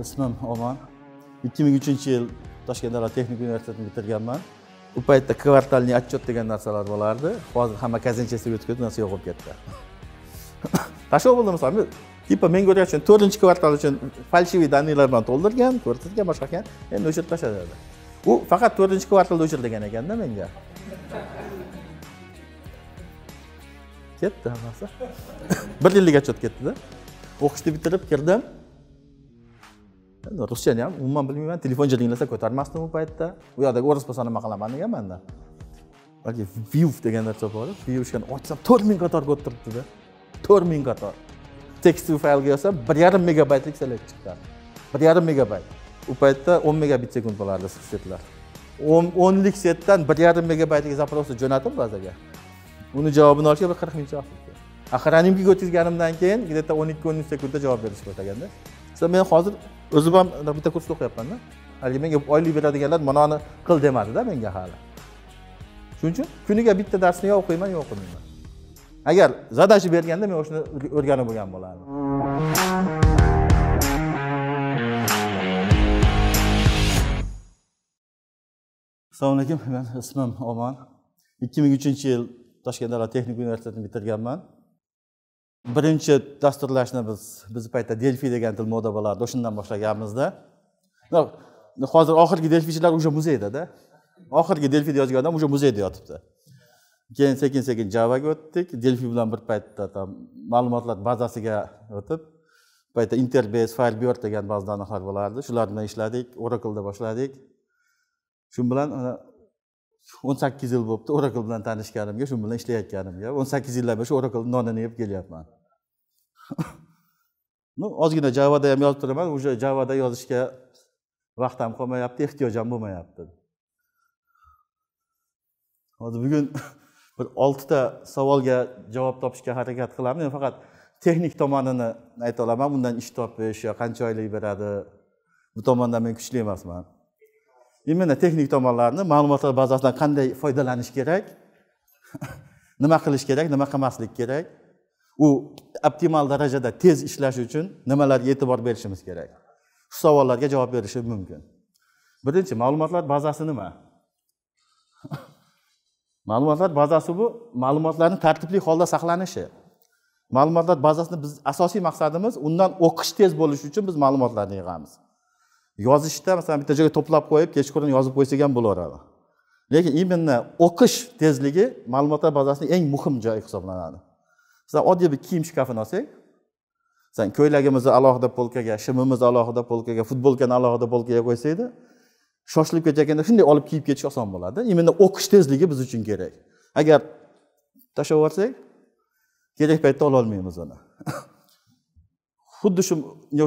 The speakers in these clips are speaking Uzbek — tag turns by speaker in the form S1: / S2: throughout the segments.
S1: ismim Omon. 2003 yil Toshkent davlat texnika universitetini bitirganman. U paytda kvartalniy отчет degan narsalar bo'lardi. Hozir hamma kazinchasiga o'tib ketdi, narsa yo'q bo'lib ketdi. Tashov bo'ldi masalan, tipa menga o'tgan uchun 4-kvartal uchun falshiviy данныйлар bilan to'ldirgan, ko'rsatgan boshqa ekan, endi o'chirib tashladi. U faqat 4-kvartalda o'chirilgan ekanda menga. ketdi hammasi. bir yillik отчет ketdi-da. O'qishni bitirib kirdim. ruschani ham umuman bilmayman telefon jiringlasa ko'tarmasdim u paytda u yoqdagi o'ris bo'lsa nima qilaman deganmanda balki view degan narsa bor vivushkani ochsam to'rt ming qatorga turibdida to'rt ming qator tekstuv faylga yozsam bir yarim megabaytlik selekt chiqqan bir yarim megabayt u paytda o'n megabit sekund bo'lardi setlar o'nlik setdan bir yarim megabaytlik zaprosni jo'natib bazaga uni javobini olishga bir qirq minut vaqt ketgan axir animkiga o'tkazganimdan keyin где то o'n ikki o'n uch sekundda javob berishga o'taganda men hozir o'zim ham bitta kursda o'qiyapmanda haligi menga oylik beradiganlar manoni qil demadida menga hali shuning uchun kuniga bitta darsni yo o'qiyman yo o'qimayman agar задача berganda men o'shani o'rganib bo'lgan bo'lardim assalomu alaykum men ismim omon ikki ming uchinchi yil toshkent davlat texnika universitetini bitirganman birinchi dasturlashni biz bizni paytda delfi degan til moda bo'lardi o'shandan boshlaganmizda hozir oxirgi delfichilar уже muzeydada oxirgi delfida yozgan odam уже muzeyda yotibdi keyin sekin sekin javaga o'tdik delfi bilan bir paytda там ma'lumotlar bazasiga o'tib paytda interbase firebird degan ba'zi danalar bo'lardi shular bilan ishladik oracleda boshladik shu bilan o'n sakkiz yil bo'libdi oracle bilan tanishganimga shu bilan ishlayotganimga o'n sakkiz yildan beri shu oracle nonini yeb kelyapman ну ozgina javada ham yozib turaman уже javada yozishga vaqt ham qolmayapti ehtiyoj ham bo'lmayapti hozir bugun bir oltita savolga javob topishga harakat qilamiz men faqat texnik tomonini ayta olaman undan ish topish yo qancha oylik beradi bu tomondan men kuchli emasman именно texnik tomonlarni ma'lumotlar bazasidan qanday foydalanish kerak nima qilish kerak nima qilmaslik kerak u optimal darajada tez ishlash uchun nimalarga e'tibor berishimiz kerak shu savollarga javob berishi mumkin birinchi ma'lumotlar bazasi nima ma'lumotlar bazasi bu ma'lumotlarni tartibli holda saqlanishi ma'lumotlar bazasini biz asosiy maqsadimiz undan o'qish tez bo'lishi uchun biz ma'lumotlarni yig'amiz yozishda masalan bitta joyga to'plab qo'yib kechqurun yozib qo'ysak ham bo'laveradi lekin именно o'qish tezligi ma'lumotlar bazasini eng muhim joyi hisoblanadi sizlar oddiy bir kiyim shkafini olsak san ko'ylagimizni alohida polkaga shimimizni alohida polkaga futbolkani alohida polkaga qo'ysakda shoshilib ketayotganda shunday olib kiyib ketish oson bo'ladi именно o'qish tezligi biz uchun kerak agar tashlab yuborsak kerak paytda ololmaymiz uni xuddi shu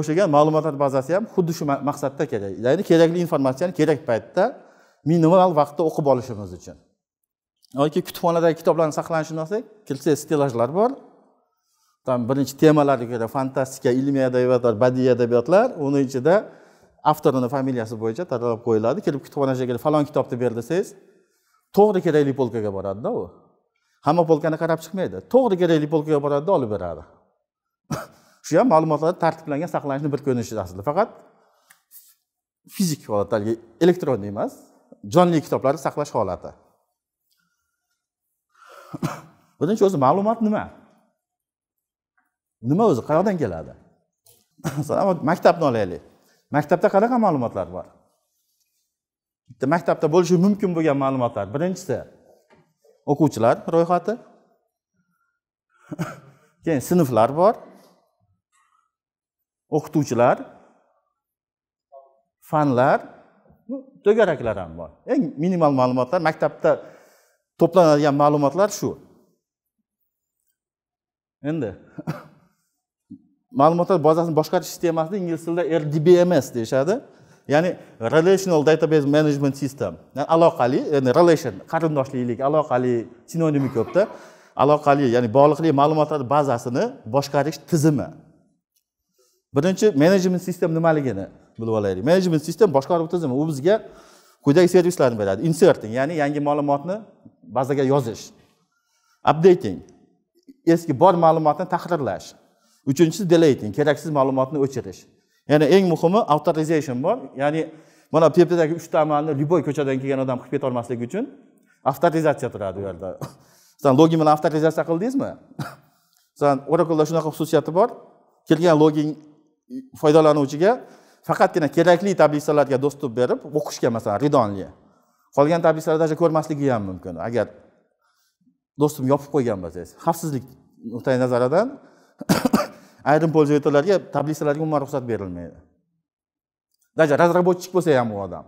S1: o'xshagan ma'lumotlar bazasi ham xuddi shu maqsadda kerak ya'ni kerakli informatsiyani kerak paytda minimal vaqtda o'qib olishimiz uchun yoki kutubxonadagi kitoblarni saqlanishini olsak kelsa stelajlar bor там birinchi temalarga ko'ra fantastika ilmiy adabiyotlar badiiy adabiyotlar uni ichida avtorini familiyasi bo'yicha talab qo'yiladi kelib kutubxonachiga kelib falon kitobni ber desangiz to'g'ri kerakli polkaga boradida u hamma polkani qarab chiqmaydi to'g'ri kerakli polkaga boradida olib beradi shu ham ma'lumotlar tartiblangan saqlanishni bir ko'rinishi aslida faqat fizik holatda haligi elektron emas jonli kitoblarni saqlash holati birinchi o'zi ma'lumot nima nima o'zi qayoqdan keladi masalan maktabni olaylik maktabda qanaqa ma'lumotlar bor bitta maktabda bo'lishi mumkin bo'lgan ma'lumotlar birinchisi o'quvchilar ro'yxati keyin sinflar bor o'qituvchilar fanlar to'garaklar ham bor eng minimal ma'lumotlar maktabda to'planadigan ma'lumotlar shu endi ma'lumotlar bazasini boshqarish sistemasini ingliz tilida rdbms deyishadi ya'ni relational database management system yani aloqali ya'ni relation qarindoshlilik aloqali sinonimi ko'pda aloqali ya'ni bog'liqli ma'lumotlar bazasini boshqarish tizimi birinchi menejment sistem nimaligini bilib olaylik menejment sistem boshqaruv tizimi u bizga quyidagi servislarni beradi inserting ya'ni yangi ma'lumotni bazaga yozish updating eski bor ma'lumotni tahrirlash uchinchisi deleting keraksiz ma'lumotni o'chirish ya'ni eng muhimi authorization bor ya'ni mana pepdagi uchta amalni любой ko'chadan kelgan odam qilib ketolmasligi uchun avtorizatsiya turadi u yerda san login bilan avtorizatsiya qildingizmi san orakulda shunaqa xususiyati bor kelgan login foydalanuvchiga faqatgina kerakli tablitsalarga доступ berib o'qishga masalan ridonli qolgan tablitsalar даже ko'rmasligi ham mumkin agar do'stim yopib qo'ygan bo'lsangiz xavfsizlik nuqtai nazaridan ayrim пользовательlarga tablitsalarga umuman ruxsat berilmaydi даже разработчик bo'lsa ham u odam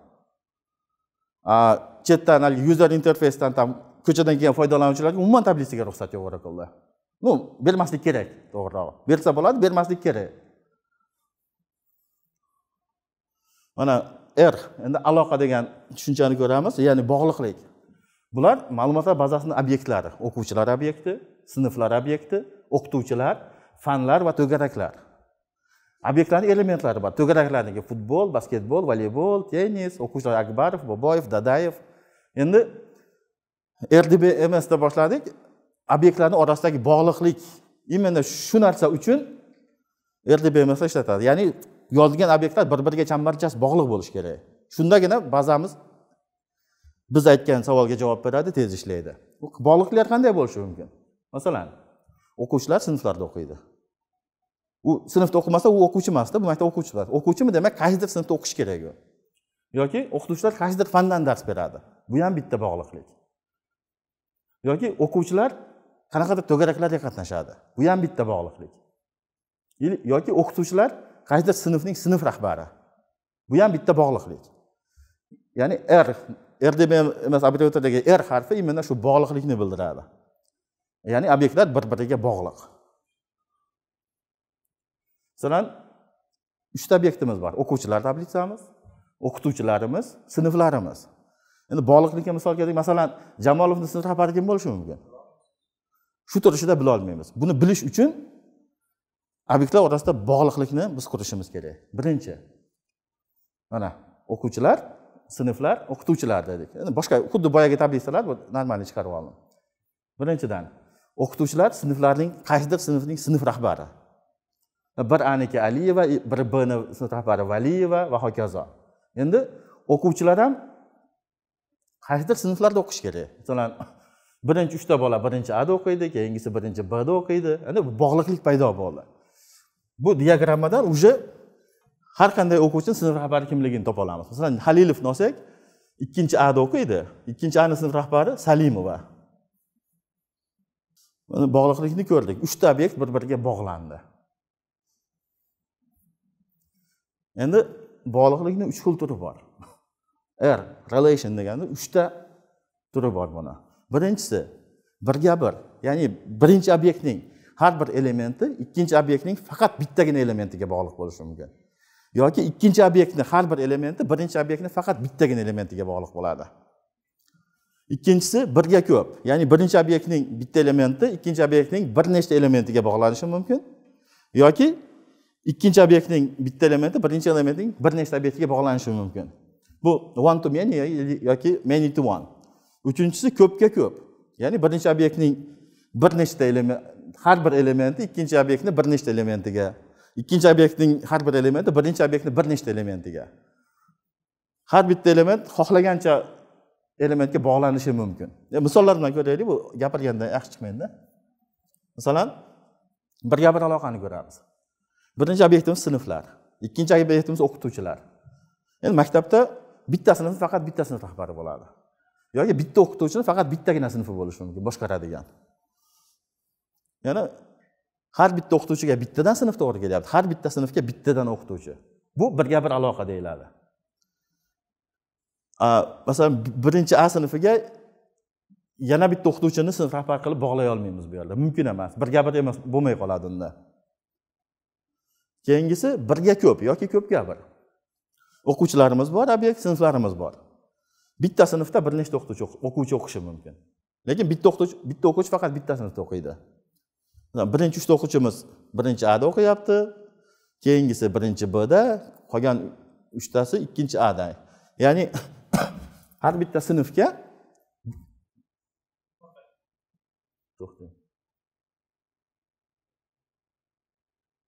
S1: chetdan haligi user interfeysdan там ko'chadan kelgan foydalanuvchilarga umuman tablitsaga ruxsat yo'q oracleda ну bermaslik kerak to'g'rirog'i bersa bo'ladi bermaslik kerak mana r endi aloqa degan tushunchani ko'ramiz ya'ni bog'liqlik bular ma'lumotlar bazasini obyektlari o'quvchilar obyekti sinflar obyekti o'qituvchilar fanlar va to'garaklar obyektlarni elementlari bor to'garaklarniki futbol basketbol voleybol tennis o'quvchilar akbarov boboyev dadayev endi rdb msda boshladik obyektlarni orasidagi bog'liqlik именно shu narsa uchun rdb ms ishlatadi ya'ni yozilgan obyektlar bir biriga chambarchas bog'liq bo'lishi kerak shundagina bazamiz biz aytgan savolga javob beradi tez ishlaydi bog'liqliklar qanday bo'lishi mumkin masalan o'quvchilar sinflarda o'qiydi u sinfda o'qimasa u o'quvchi emasda bu maktab o'quvchilar o'quvchimi demak qaysidir sinfda o'qishi kerak u yoki o'qituvchilar qaysidir fandan dars beradi bu ham bitta bog'liqlik yoki o'quvchilar qanaqadir to'garaklarga qatnashadi bu ham bitta bog'liqlik yoki o'qituvchilar qaysidir sinfning sinf rahbari bu ham bitta bog'liqlik ya'ni r r deb emas abituriyentdagi r harfi именно shu bog'liqlikni bildiradi ya'ni obyektlar bir biriga bog'liq masalan uchta obyektimiz bor o'quvchilar tablitsamiz o'qituvchilarimiz sinflarimiz endi bog'liqlikka misol keltirik masalan jamolovni sinf rahbari kim bo'lishi mumkin shu turishida bilolmaymiz buni bilish uchun obyektlar orasida bog'liqlikni biz qurishimiz kerak birinchi mana o'quvchilar sinflar o'qituvchilar dedik endi boshqa xuddi boyagi tablitsalar normalniy chiqarib oldim birinchidan o'qituvchilar sinflarning qaysidir sinfning sinf rahbari bir aniki aliyeva bir bni rahbari valiyeva va hokazo endi o'quvchilar ham qaysidir sinflarda o'qish kerak masalan birinchi uchta bola birinchi ada o'qiydi keyingisi birinchi bda o'qiydi endi bog'liqlik paydo bo'ldi bu diagrammadan уже har qanday o'quvchini sinf rahbari kimligini topa olamiz masalan halilovni olsak ikkinchi ada o'qiydi ikkinchi ani sinf rahbari salimova bog'liqlikni ko'rdik uchta obyekt bir biriga bog'landi endi bog'liqlikni uch xil turi bor r relation deganda uchta turi bor buni birinchisi birga bir ya'ni birinchi obyektning har bir elementi ikkinchi obyektning faqat bittagina elementiga bog'liq bo'lishi mumkin yoki ikkinchi obyektni har bir elementi birinchi obyektni faqat bittagina elementiga bog'liq bo'ladi ikkinchisi birga ko'p ya'ni birinchi obyektning bitta elementi ikkinchi obyektning bir nechta elementiga bog'lanishi mumkin yoki ikkinchi obyektning bitta elementi birinchi elementning bir nechta obyektga bog'lanishi mumkin bu one to many yoki many to one uchinchisi ko'pga ko'p ya'ni birinchi obyektning bir nechta element har bir elementi ikkinchi obyektni bir nechta elementiga ikkinchi obyektning har bir elementi birinchi obyektni bir nechta elementiga har bitta element xohlagancha elementga bog'lanishi mumkin misollar bilan ko'raylik bu gapirganda yaxshi chiqmaydida masalan bir bir aloqani ko'ramiz birinchi obyektimiz sinflar ikkinchi obyektimiz o'qituvchilar endi maktabda bitta sinf faqat bitta sinf rahbari bo'ladi yoki bitta o'qituvchini faqat bittagina sinfi bo'lishi mumkin boshqaradigan ya'ni har bitta o'qituvchiga bittadan sinf to'g'ri kelyapti har bitta sinfga bittadan o'qituvchi bu birga bir aloqa deyiladi masalan birinchi a sinfiga yana bitta o'qituvchini sinf rahbar qilib bog'lay olmaymiz bu yerda mumkin emas birga bir emas bo'lmay qoladi unda keyingisi birga ko'p yoki ko'pga bir o'quvchilarimiz bor obyekt sinflarimiz bor bitta sinfda bir nechta o'qituvchi o'quvchi o'qishi mumkin lekin bitta o'qituvchi bitta o'quvchi faqat bitta sinfda o'qiydi birinchi uchta o'quvchimiz birinchi ada o'qiyapti keyingisi birinchi bda qolgan uchtasi ikkinchi ada ya'ni har bitta sinfga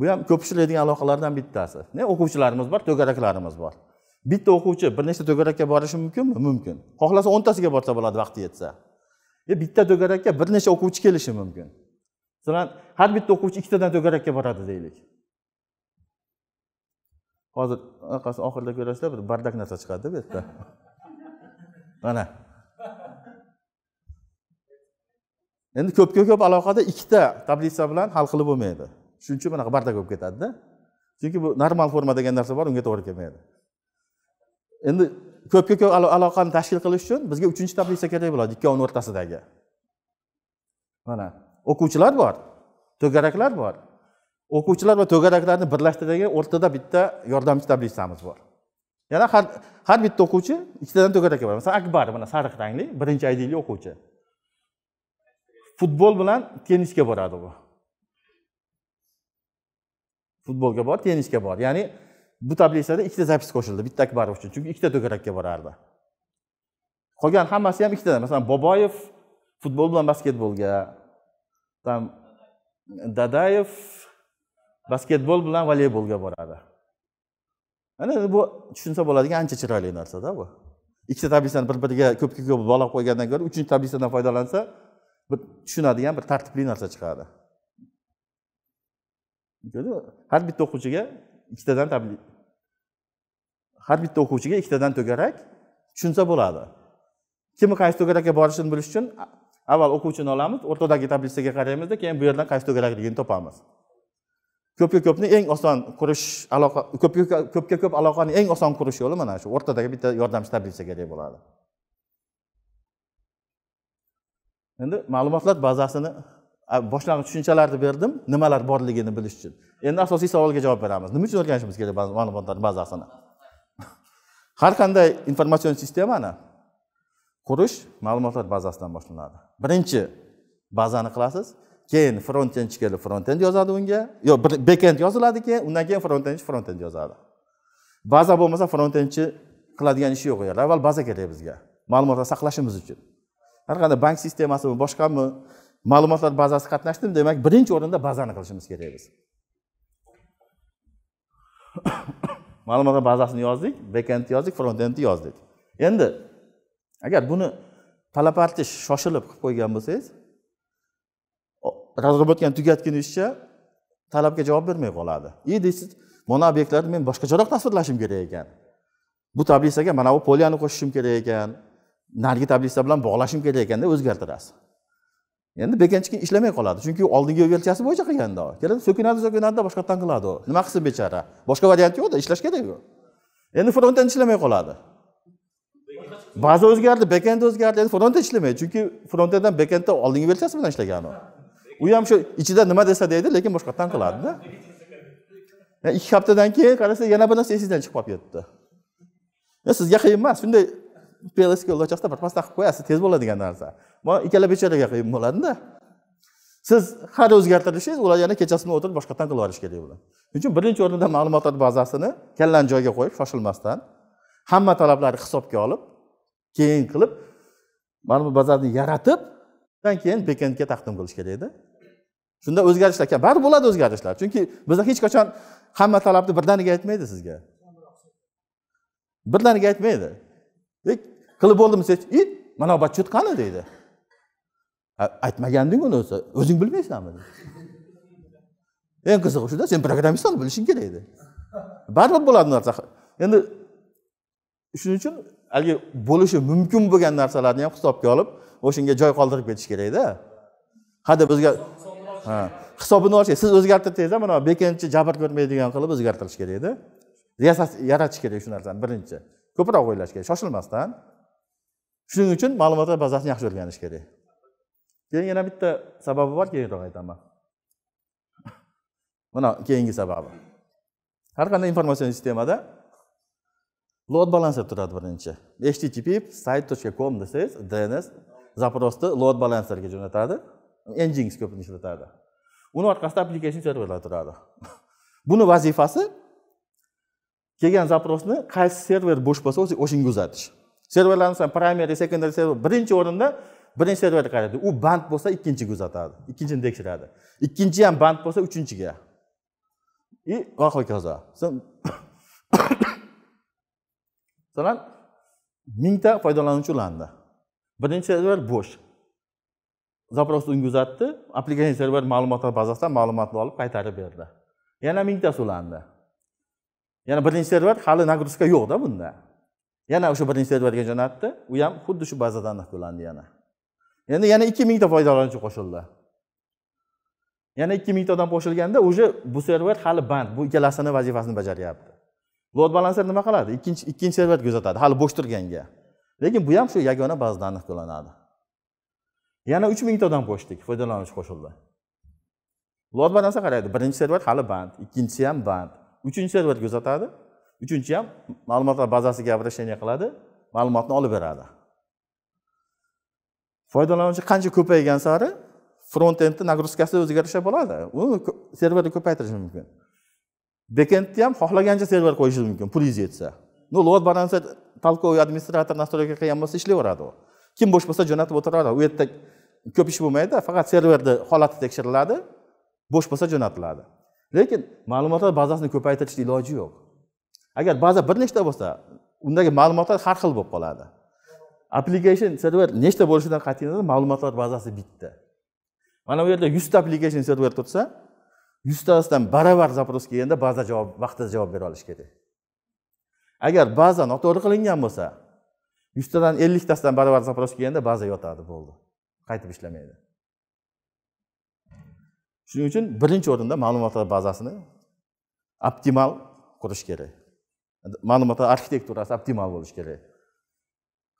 S1: bu ham ko'p aloqalardan bittasi o'quvchilarimiz bor to'garaklarimiz bor bitta o'quvchi bir nechta to'garakka borishi mumkinmi mumkin xohlasa o'ntasiga borsa bo'ladi vaqti yetsa e, bitta to'garakka bir necha o'quvchi kelishi mumkin masalan har bitta o'quvchi ikkitadan to'garakka boradi deylik hozir anaqasi oxirida ko'rasizlar bir bardak narsa chiqadida bu yerda mana endi ko'pga ko'p aloqada ikkita tablitsa bilan hal qilib bo'lmaydi shuning uchun bunaqa bardak bo'lib ketadida chunki bu normal forma degan narsa bor unga to'g'ri kelmaydi endi ko'pga ko'p aloqani tashkil qilish uchun bizga uchinchi tablitsa kerak bo'ladi ikkovini o'rtasidagi mana o'quvchilar bor to'garaklar bor o'quvchilar va to'garaklarni birlashtiradigan o'rtada bitta yordamchi tablitsamiz bor yana har har bitta o'quvchi ikkitadan to'garak bor masalan akbar mana sariq rangli birinchi aydili o'quvchi futbol bilan tennisga boradi u futbolga bor tennisga bor ya'ni bu tablitsada ikkita zapis qo'shildi bitta akbarov uchun chunki ikkita to'garakka borardi qolgan hammasi ham ikkitadan masalan boboyev futbol bilan basketbolga там dadayev basketbol bilan voleybolga boradi ana bu tushunsa bo'ladigan ancha chiroyli narsada bu ikkita tablitsani bir biriga ko'pga ko'p bog'lab qo'ygandan ko'ra uchinchi tablitsadan foydalansa bir tushunadigan bir tartibli narsa chiqadi har bitta o'quvchiga ikkitadan tabliğ har bitta o'quvchiga ikkitadan to'garak tushunsa bo'ladi kimni qaysi to'garakka borishini bilish uchun avval o'quvchini olamiz o'rtadagi tablitsaga qaraymizda keyin bu yerdan qaysi to'garakligini topamiz ko'pga ko'pni eng oson qurish aloqa ko'pga ko'pga ko'p aloqani eng oson qurish yo'li mana shu o'rtadagi bitta yordamchi tablitsa kerak bo'ladi endi ma'lumotlar bazasini boshlang'ich tushunchalarni berdim nimalar borligini bilish uchun endi asosiy savolga javob beramiz nima uchun o'rganishimiz kerak ma'lumotlar bazasini har qanday informatsion sistemani qurish ma'lumotlar bazasidan boshlanadi birinchi bazani qilasiz keyin frontendchi kelib frontend yozadi unga yo'q bekend yoziladi keyin undan keyin frontendchi frontend yozadi baza bo'lmasa frontendchi qiladigan ishi yo'q u yerda avval baza kerak bizga ma'lumotlar saqlashimiz uchun har qanday bank sistemasimi boshqami ma'lumotlar bazasi qatnashdim demak birinchi o'rinda bazani qilishimiz kerak biz ma'lumotlar bazasini yozdik bekendni yozdik frontendni yozdik endi agar buni talab artish shoshilib qilib qo'ygan bo'lsangiz разработкаni tugatgunizcha talabga javob bermay qoladi и deysiz mana obyektlarni men boshqacharoq tasvirlashim kerak ekan bu tablitsaga mana bu polyani qo'shishim kerak ekan narigi tablitsa bilan bog'lashim kerak deb o'zgartirasiz endi bekinchi keyin ishlamay qoladi chunki oldingi velchasi bo'yicha qilganda keladi so'kinadi so'kinadida boshqatdan qiladi u nima qilsin bechara boshqa variant yo'qda ishlash kerakku endi front end ishlamay qoladi baza o'zgardi bekend o'zgardi endi front end ishlamaydi chunki front enddan bekendda oldingi velchasi bilan ishlagan u u ham shu ichida nima desa deydi lekin boshqatdan qiladida ikki haftadan keyin qarasa yana bir narsa esingizdan chiqib qolib ketdi sizga qiyin emas shunday piyolasiga yo'ldoshchasida birpas taqib qo'yasiz tez bo'ladigan narsa bu ikkala bechoraga qiyin bo'ladida siz har o'zgartirishingiz ular yana kechasi o'tirib boshqatdan qilib yuborish kerak bo'ladi shuning uchun birinchi o'rinda ma'lumotlar bazasini kallani joyiga qo'yib shoshilmasdan hamma talablarni hisobga olib keyin qilib ma'lumot bazasini yaratib undan keyin bekendga taqdim qilish kerakda shunda o'zgarishlar baribir bo'ladi o'zgarishlar chunki biza hech qachon hamma talabni birdaniga aytmaydi sizga birdaniga aytmaydi qilib bo'ldim desa it mana bachut qani deydi aytmaganding uni o'zi o'zing bilmaysanmi eng qizig'i shuda sen programmistlarni bilishing kerak edi baribir bo'ladi narsa endi shuning uchun haligi bo'lishi mumkin bo'lgan narsalarni ham hisobga olib o'shanga joy qoldirib ketish kerakda hadeb bizga ha hisobini olish siz ham mana bekendchi jabr ko'rmaydigan qilib o'zgartirish kerakda yaratish kerak shu narsani birinchi ko'proq o'ylash kerak shoshilmasdan shuning uchun ma'lumotlar bazasini yaxshi o'rganish kerak keyin yana bitta sababi bor keyinroq aytaman mana keyingi sababi har qanday informatsion sistemada load balancer turadi birinchi http sayt точка com desangiz dns запросni load balancerga jo'natadi engines ko'pini ishlatadi uni orqasida application serverlar turadi buni vazifasi kelgan zaprosni qaysi server bo'sh bo'lsa o'shanga uzatish serverlarni primary secondary server birinchi o'rinda birinchi serverga qaraydi u band bo'lsa ikkinchiga uzatadi ikkinchini tekshiradi ikkinchi ham band bo'lsa uchinchiga и va hokazo masalan mingta foydalanuvchi ulandi birinchi server bo'sh запрос unga uzatdi application server ma'lumotlar bazasidan ma'lumotni olib qaytarib berdi yana mingtasi ulandi yana birinchi server hali нагрузка yo'qda bunda yana o'sha birinchi serverga jo'natdi u ham xuddi shu bazadan naqlandi yana endi yana ikki mingta foydalanuvchi qo'shildi yana ikki mingta odam qo'shilganda уже bu server hali band bu ikkalasini vazifasini bajaryapti load balanser nima qiladi ikkinchi ikkinchi serverni kuzatadi hali bo'sh turganga lekin bu ham shu yagona bazadan naqllanadi yana uch mingta odam qo'shdik foydalanuvchi qo'shildi load balanser qaraydi birinchi server hali band ikkinchisi ham band uchinchi server kuzatadi uchinchi ham ma'lumotlar bazasiga обращение qiladi ma'lumotni olib beradi foydalanuvchi qancha ko'paygan sari front endni nagruzkasi o'zgarisha bo'ladi u serverni ko'paytirish mumkin bekendni ham xohlagancha server qo'yishi mumkin pulingiz yetsa ну load balancer толковый administrator настройка qilgan bo'lsa ishlayveradi u kim bo'sh bo'lsa jo'natib o'tiraveradi u yerda ko'p ish bo'lmaydi faqat serverni holati tekshiriladi bo'sh bo'lsa jo'natiladi lekin ma'lumotlar bazasini ko'paytirishni iloji yo'q agar baza bir nechta bo'lsa undagi ma'lumotlar har xil bo'lib qoladi application server nechta bo'lishidan qat'iy nazar ma'lumotlar bazasi bitta mana bu yerda yuzta application server tursa yuztasidan baravar zapros kelganda baza javob vaqtida javob bera olishi kerak agar baza noto'g'ri qilingan bo'lsa yuztadan elliktasidan baravar zapros kelganda baza yotadi bo'ldi qaytib ishlamaydi shuning uchun birinchi o'rinda ma'lumotlar bazasini optimal qurish kerak ma'lumotlar arxitekturasi optimal bo'lishi kerak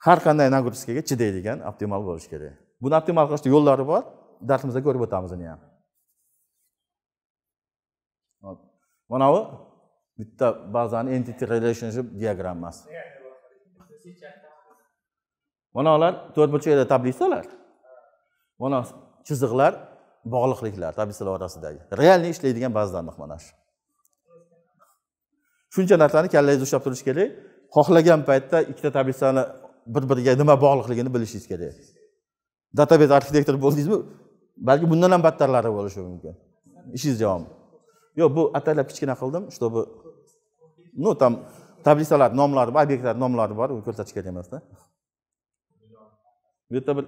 S1: har qanday нагрузкаga chidaydigan optimal bo'lishi kerak buni optimal qilishni yo'llari bor darsimizda ko'rib o'tamiz uni ham mana bu bitta bazani entity relationship diagrammasi mana ular to'rt burchakda tablitsalar mana chiziqlar bog'liqliklar tablitsalar orasidagi realniy ishlaydigan bazadarliq mana shu shuncha narsani kallangizda ushlab turish kerak xohlagan paytda ikkita tablitsani bir biriga nima bog'liqligini bilishingiz kerak databez arxitektor bo'ldingizmi balki bundan ham battarlari bo'lishi mumkin ishingiz javob yo'q bu ataylab kichkina qildim чтобы ну там tablitsalar nomlari bor obyektlar nomlari bor u ko'rsatish kerak emasda bu yerda bir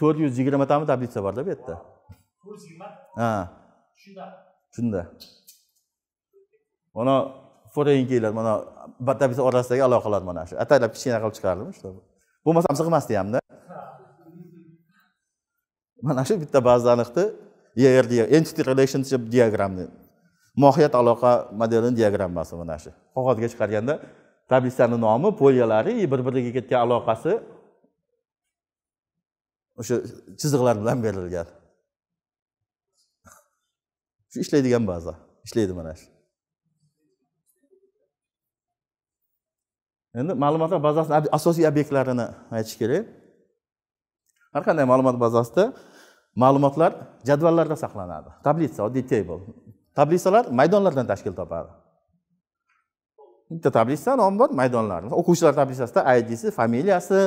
S1: to'rt yuz yigirmatami tablitsa borda bu yerda to'rt yuz yigirma ha shunda shunda mana kelar mana bitta orasidagi aloqalar mana shu ataylab kichkina qilib chiqardim shu bo'lmasa ham sig'masdi hamda mana shu bitta bazaniqni erd entity relationship diagramni mohiyat aloqa modelini diagrammasi mana shu qog'ozga chiqarganda tablitsani nomi и bir biriga ketgan aloqasi o'sha chiziqlar bilan berilgan shu ishlaydigan baza ishlaydi mana shu endi ma'lumotlar bazasini asosiy obyektlarini aytish kerak har qanday ma'lumot bazasida ma'lumotlar jadvallarda saqlanadi tablitsa oddiy table tablitsalar maydonlardan tashkil topadi bitta tablitsa nomi bor maydonlar o'quvchilar tablitsasida idsi familiyasi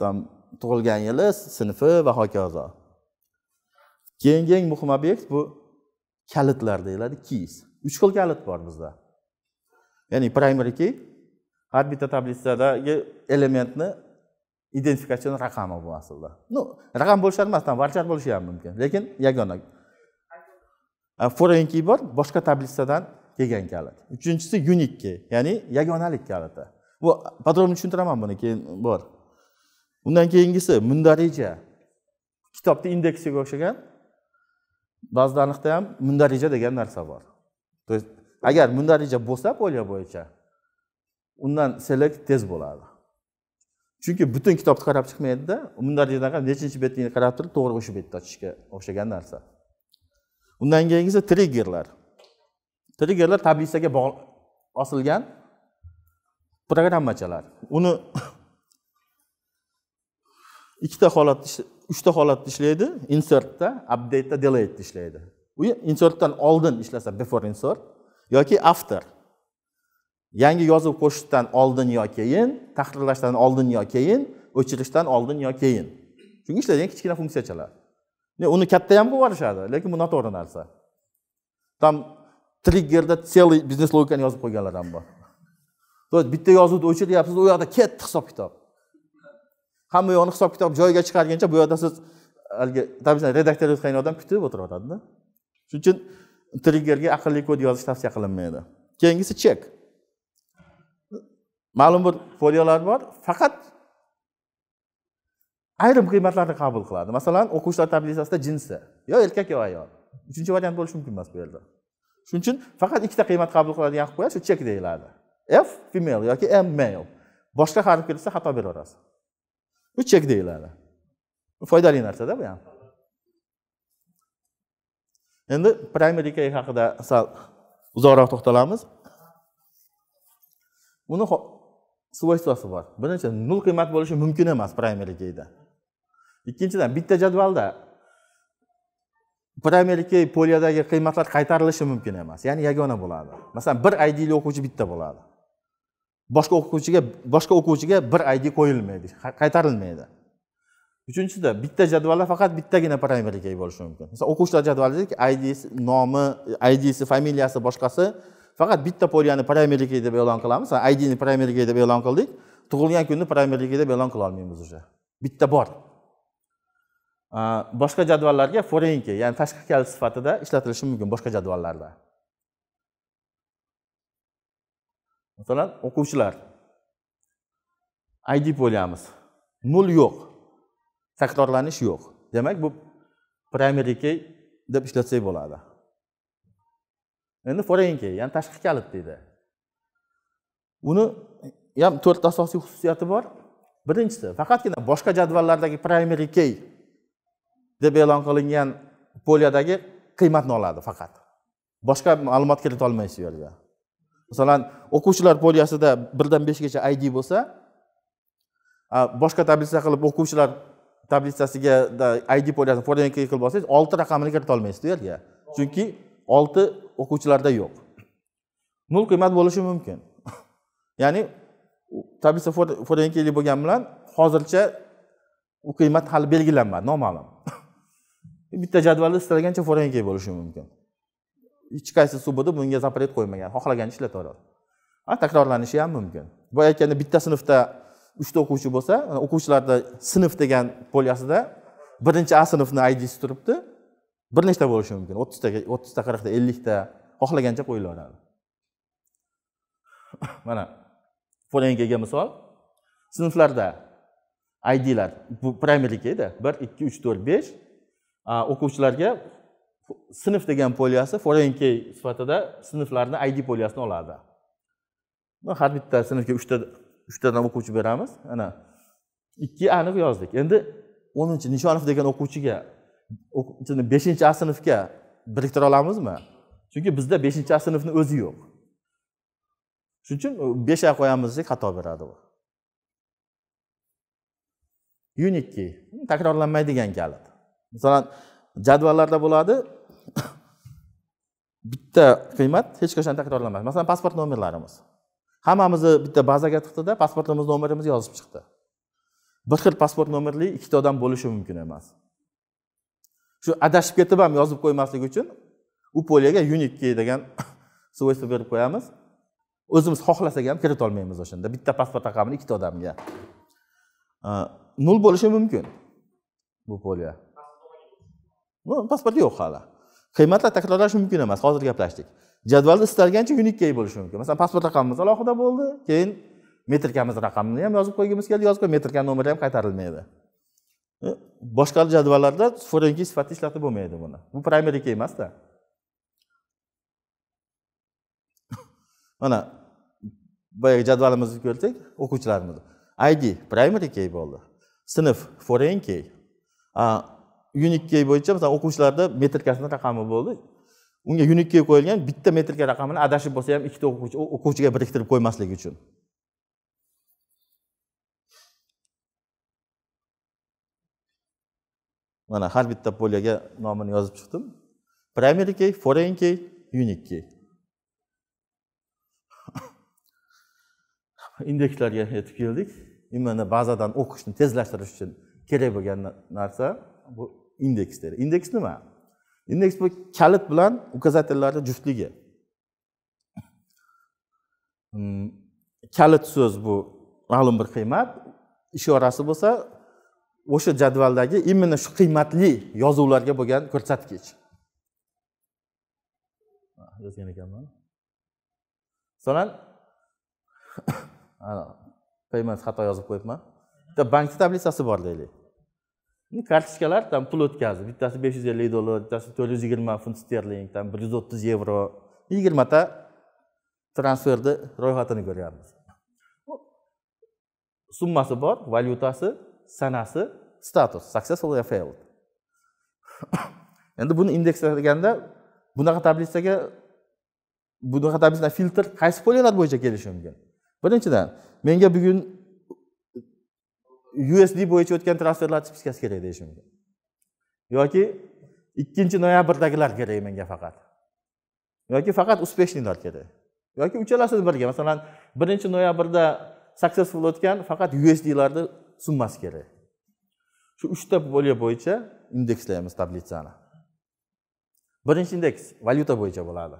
S1: там tug'ilgan yili sinfi va hokazo keyingi eng muhim obyekt bu kalitlar deyiladi keys uch xil kalit bor bizda ya'ni primary key har bitta tablitsadagi elementni identifikatsion raqami bu aslida ну raqam bo'lishi emas там varchar bo'lishi ham mumkin lekin yagona foreign key bor boshqa tablitsadan kelgan kalit uchinchisi unik key ya'ni yagonalik kaliti bu подробно tushuntiraman buni keyin bor undan keyingisi mundarija kitobni indeksiga o'xshagan bazada ham mundarija degan narsa bor то есть agar mundarija bo'lsa polya bo'yicha undan selekt tez bo'ladi chunki butun kitobni qarab chiqmaydida bunday deganda nechinchi betligini qarab turib to'g'ri o'sha betni ochishga o'xshagan narsa undan keyingisi triggerlar triggerlar tablisaga osilgan programmachalar uni ikkita holatda uchta holatda ishlaydi insertda updateda delayda ishlaydi u insertdan oldin ishlasa before insert yoki after yangi yozuv qo'shishdan oldin yo keyin tahrirlashdan oldin yo keyin o'chirishdan oldin yo keyin chunki ishlaydigan kichkina funksiyachalar uni katta ham qilib yuborishadi lekin bu noto'g'ri narsa там triggerda целый biznes logikani yozib qo'yganlar ham bor то есть bitta yozuvni o'chiryapsiz u yoqda ketdi hisob kitob hamma yoqni hisob kitob joyiga chiqarguncha bu yoqda siz haligi обычно redaktor yozgan odam kutib o'tiraveradida shuning uchun triggerga aqlli kod yozish tavsiya qilinmaydi keyingisi chek ma'lum bir foliyalar bor faqat ayrim qiymatlarni qabul qiladi masalan o'quvchilar tablisasida jinsi yo erkak yo ayol uchinchi variant bo'lishi mumkin emas bu yerda shuning uchun faqat ikkita qiymat qabul qiladigan qilib qo'yasiz shu chek deyiladi f female yoki m male boshqa harf kelsa xato beraverasiz bu chek deyiladi bu foydali narsada bu ham endi primary key haqida sal uzoqroq to'xtalamiz uni svoyствоsi bor birinchi nol qiymat bo'lishi mumkin emas primary keyda ikkinchidan bitta jadvalda primary key poliyadagi qiymatlar qaytarilishi mumkin emas ya'ni yagona bo'ladi masalan bir idli o'quvchi bitta bo'ladi boshqa o'quvchiga boshqa o'quvchiga bir id qo'yilmaydi qaytarilmaydi uchinchida bitta jadvalda faqat bittagina primary key bo'lishi mumkin masalan o'quvchilar jadvalida idsi nomi idsi familiyasi boshqasi faqat bitta poliyani primer key deb e'lon qilamiz idni primer key deb e'lon qildik tug'ilgan kunni primer key deb e'lon qila olmaymiz уже bitta bor boshqa jadvallarga foreign key ya'ni tashqi kalit sifatida ishlatilishi mumkin boshqa jadvallarda masalan o'quvchilar id polyamiz nol yo'q takrorlanish yo'q demak bu primary key deb ishlatsak bo'ladi endi forenke ya'ni tashqi kalit deydi uni ham to'rtta asosiy xususiyati bor birinchisi faqatgina boshqa jadvallardagi primary key deb e'lon qilingan polyadagi qiymatni oladi faqat boshqa ma'lumot kirita olmaysiz u yerga masalan o'quvchilar polyasida birdan beshgacha id bo'lsa boshqa tablitsa qilib o'quvchilar tablitsasiga id polyasini qilib olsangiz olti raqamini kirita olmaysiz u yerga chunki olti o'quvchilarda yo'q nol qiymat bo'lishi mumkin ya'ni tablitsa fodenkeli bo'lgani bilan hozircha u qiymat hali belgilanmadi noma'lum bitta jadvalda istalgancha forenke bo'lishi mumkin hech qaysi subida bunga запрет qo'ymagan xohlagan ishlataveradi takrorlanishi ham mumkin boya aytganda bitta sinfda uchta o'quvchi bo'lsa o'quvchilarda sinf degan polyasida birinchi a sinfni idsi turibdi bir nechta bo'lishi mumkin o'ttiztaga o'ttizta qirqta ellikta xohlagancha qo'yilaveradi mana polenkaga misol sinflarda idlar bu primarykada bir ikki uch to'rt besh o'quvchilarga sinf degan poliyasi foreign key sifatida sinflarni id poliyasini oladi har bitta sinfga uchta uchtadan o'quvchi beramiz ana ikki aniq yozdik endi o'ninchi nishonov degan o'quvchiga beshinchi a sinfga biriktira olamizmi chunki bizda beshinchi a sinfni o'zi yo'q shuning uchun besh oy qo'yamiz desak xato beradi u unitki takrorlanmaydigan kalit masalan jadvallarda bo'ladi bitta qiymat hech qachon takrorlanmaydi masalan pasport nomerlarimiz hammamizni bitta bazaga tiqdida pasportimiz nomerimiz yozib chiqdi bir xil pasport nomerli ikkita odam bo'lishi mumkin emas shu adashib ketib ham yozib qo'ymaslik uchun u polyaga unik degan свойство berib qo'yamiz o'zimiz xohlasak ham kiritolmaymiz o'shanda bitta pasport raqamini ikkita odamga nol bo'lishi mumkin bu polya pasport yo'q hali qiymatlar takrorlanishi mumkin emas hozir gaplashdik jadvalda istalgancha unik bo'lishi mumkin masalan pasport raqamimiz alohida bo'ldi keyin metrikamiz raqamini ham yozib qo'ygimiz keldi yozib qo'y metrikani nomeri ham qaytarilmaydi boshqa jadvallarda suringi sifatida ishlatib bo'lmaydi buni bu primary key emasda mana boyagi jadvalimizni ko'rsak o'quvchilarimiz id primary key bo'ldi sinf foreign key unique key bo'yicha masalan o'quvchilarda metrikasini raqami bo'ldi unga unique key qo'yilgan bitta metrika raqamini adashib bo'lsa ham ikkita o'quvchiga biriktirib qo'ymaslik uchun mana har bitta polyaga nomini yozib chiqdim primary key foreign key unique key indekslarga yetib keldik endi mana bazadan o'qishni tezlashtirish uchun kerak bo'lgan narsa bu indeks deydi indeks nima indeks bu kalit bilan ukazatellarni juftligi hmm, kalit so'z bu ma'lum bir qiymat ishorasi bo'lsa o'sha jadvaldagi именно shu qiymatli yozuvlarga bo'lgan ko'rsatkich ah, yozgan ekanman masalan payment xato yozib qo'yibman bitta bankni tablitsasi bor deylik kartochkalar там pul o'tkazdi bittasi besh yuz ellik dollar bittasi to'rt yuz yigirma funt sterling там bir yuz o'ttiz yevro yigirmata transferni ro'yxatini ko'ryapmiz summasi bor valyutasi sanasi status success or failed endi buni indekslaganda bunaqa tablitsaga bunaqa tablitsa filtr qaysi polyalar bo'yicha kelishi mumkin birinchidan menga bugun usd bo'yicha o'tgan transferlar spiskasi kerak deyishi mumkin yoki ikkinchi noyabrdagilar kerak menga faqat yoki faqat успешныйlar kerak yoki uchalasini birga masalan birinchi noyabrda successful o'tgan faqat usdlarni summasi kerak shu uchta polya bo'yicha indekslaymiz tablitsani birinchi indeks valyuta bo'yicha bo'ladi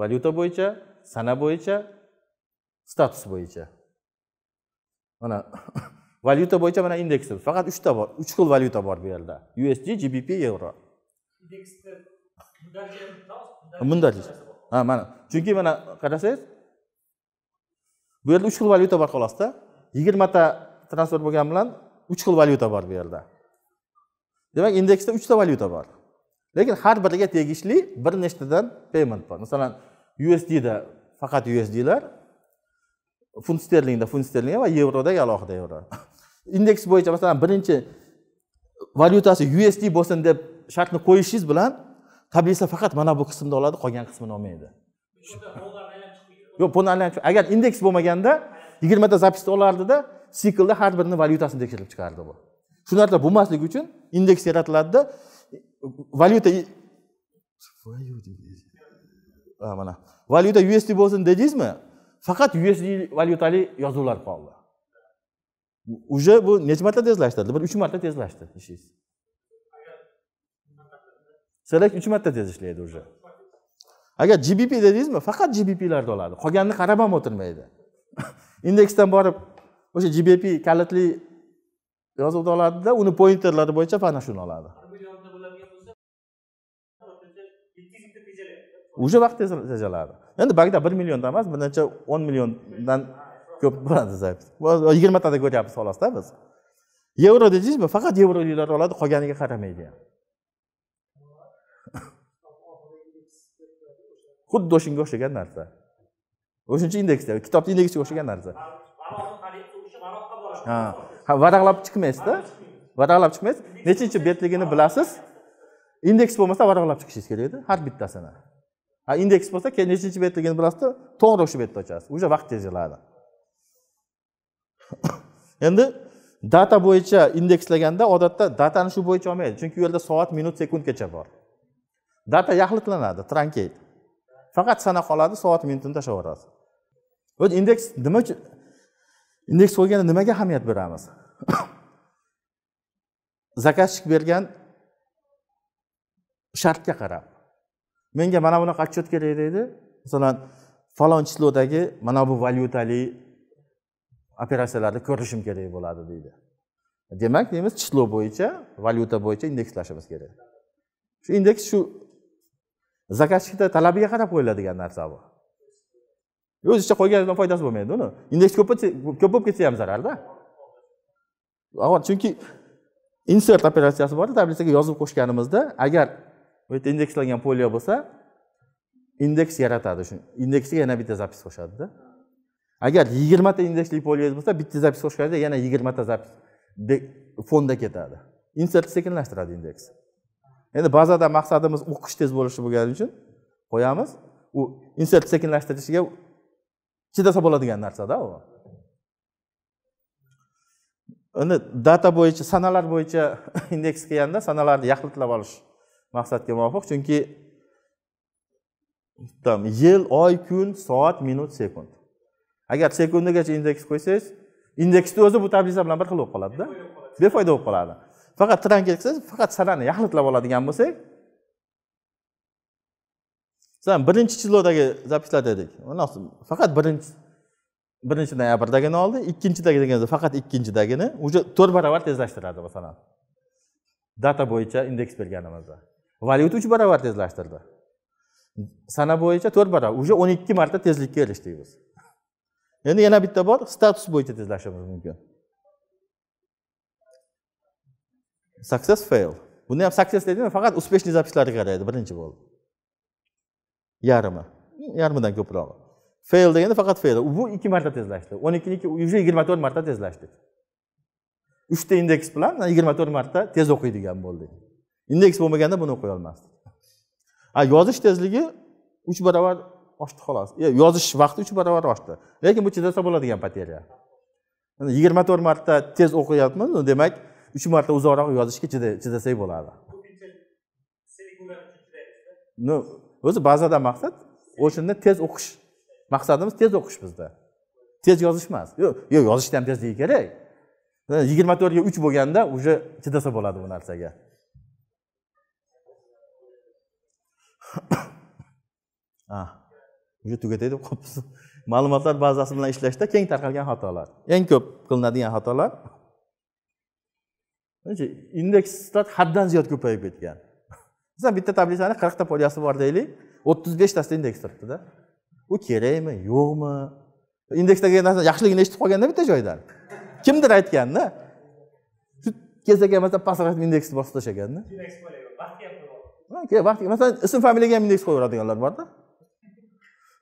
S1: valyuta bo'yicha sana bo'yicha status bo'yicha mana valyuta bo'yicha mana indeks faqat uchta bor uch xil valyuta bor bu yerda usd gbp yevro indeksni ha mana chunki mana qarasangiz bu yerda uch xil valyuta bor xolosda yigirmata transfer bo'lgani bilan uch xil valyuta bor bu yerda demak indeksda uchta valyuta bor lekin har biriga tegishli bir nechtadan payment bor masalan usdda faqat usdlar funt sterlingda funt sterling va yevrodagi alohida yevro indeks bo'yicha masalan birinchi valyutasi usd bo'lsin deb shartni qo'yishingiz bilan tablica faqat mana bu qismni oladi qolgan qismini olmaydi yo'q buni agar indeks bo'lmaganda yigirmata zapisni olardida siklda har birini valyutasini tekshirib chiqardi bu shu narsa bo'lmasligi uchun indeks yaratiladida valyuta ah, mana valyuta usd bo'lsin dedingizmi faqat usd valyutali yozuvlar qoldi уже bu necha marta tezlashtirdi bir uch marta tezlashdi ishingiz selak uch marta tez ishlaydi уже agar gbp dedingizmi faqat gbplarni oladi qolganini qarab ham o'tirmaydi indeksdan borib o'sha gbp kalitli yozuvni oladida uni pointerlari bo'yicha mana shuni oladi уже vaqtida tejaladi endi bankda bir milliondan emas bir necha o'n milliondan ko'p bo'ladi yigirmatada ko'ryapmiz xolosda biz yevro dedingizmi faqat yevroliklar oladi qolganiga qaramaydi ham xuddi o'shanga o'xshagan narsa o'shancha indeksda kitobni indeksiga o'xshagan narsa ha varaqlab chiqmaysizda varaqlab chiqmaysiz nechinchi betligini bilasiz indeks bo'lmasa varaqlab chiqishingiz kerak edi har bittasini a indeks bo'lsa keyin nechinchi betligini bilasizda to'g'ri o'sha betni ochasiz уже vaqt tejaladi endi data bo'yicha indekslaganda odatda datani shu bo'yicha olmaydi chunki u yerda soat minut sekundgacha bor data yaxlitlanadi truncate faqat sanab qoladi soat minutini tashlab yuborasiz o'zi indeks nima uchun indeks qo'yganda nimaga ahamiyat beramiz заказчик bergan shartga qarab menga mana bunaqa отчет kerak deydi masalan falon chislodagi mana bu valyutali operatsiyalarni ko'rishim kerak bo'ladi deydi demak deymiz chislo bo'yicha valyuta bo'yicha indekslashimiz kerak shu indeks shu заказчикda talabiga qarab qo'yiladigan narsa bu o'zicha qo'yganidan foydasi bo'lmaydi uni indeks ko'p ko'p bo'lib ketsa ham zararda chunki insert operatsiyasi bor tablitsaga yozib qo'shganimizda agar bu yerda indekslangan polya bo'lsa indeks yaratadi shu indeksga yana bitta zapis qo'shadida agar yigirmata indeksli polyangiz bo'lsa bitta zapis qo'shganda yana yigirmata zapis fonda ketadi insert sekinlashtiradi indeks endi bazada maqsadimiz o'qish tez bo'lishi bo'lgani uchun qo'yamiz u insert sekinlashtirishiga chidasa bo'ladigan narsada u endi data bo'yicha sanalar bo'yicha indeks qilganda sanalarni yaxlitlab olish maqsadga muvofiq chunki там yil oy kun soat minut sekund agar sekundagacha indeks qo'ysangiz indeksni o'zi bu tablitsa bilan bir xil bo'lib qoladida befoyda bo'lib qoladi faqat tranketga faqat sanani yaxlitlab oladigan bo'lsak masalan birinchi chilodagi zapislar dedik faqat birinchi birinchi noyabrdagini oldi ikkinchidagi degan faqat ikkinchidagini уже to'rt barobar tezlashtiradi masalan data bo'yicha indeks berganimizda valyuta uch barobar tezlashtirdi sana bo'yicha to'rt barobar уже o'n ikki marta tezlikka erishdik biz endi yana bitta bor status bo'yicha tezlashimiz mumkin success fail buni ham success deydimi faqat успешный zapislarga qaraydi birinchi bo'lib yarmi yarmidan ko'prog'i fail deganda faqat fail bu ikki marta tezlashdi o'n ikkiniki уже yigirma to'rt marta tezlashdi uchta indeks bilan yigirma to'rt marta tez o'qiydigan bo'ldik indeks bo'lmaganda buni o'qiy a yozish tezligi uch barobar oshdi xolos yozish vaqti uch barobar oshdi lekin bu chidasa bo'ladigan потеря yigirma to'rt marta tez o'qiyapmiz demak uch marta uzoqroq yozishga chidasak bo'ladi o'zi bazadan maqsad o'shanda tez o'qish maqsadimiz tez o'qish bizda tez yozish emas yo'q yo'q yozishni ham tezligi kerak yigirma to'rtga uch bo'lganda уже chidasa bo'ladi bu narsaga ah, уже tugatay deb qolibmiz ma'lumotlar bazasi bilan ishlashda keng tarqalgan xatolar eng ko'p qilinadigan xatolar indekslar haddan ziyod ko'payib ketgan masalan bitta tablitsani qirqta polyasi bor deylik o'ttiz beshtasida indeks turibdida u kerakmi yo'qmi indeksdagi narsa yaxshiligini eshitib qolganda bitta joydan kimdir aytganda kelsa kelsak ham masalan past indeksni bosib tashlaganda vaqt masalan ism familiyaga ham indeks qo'yaveradiganlar borda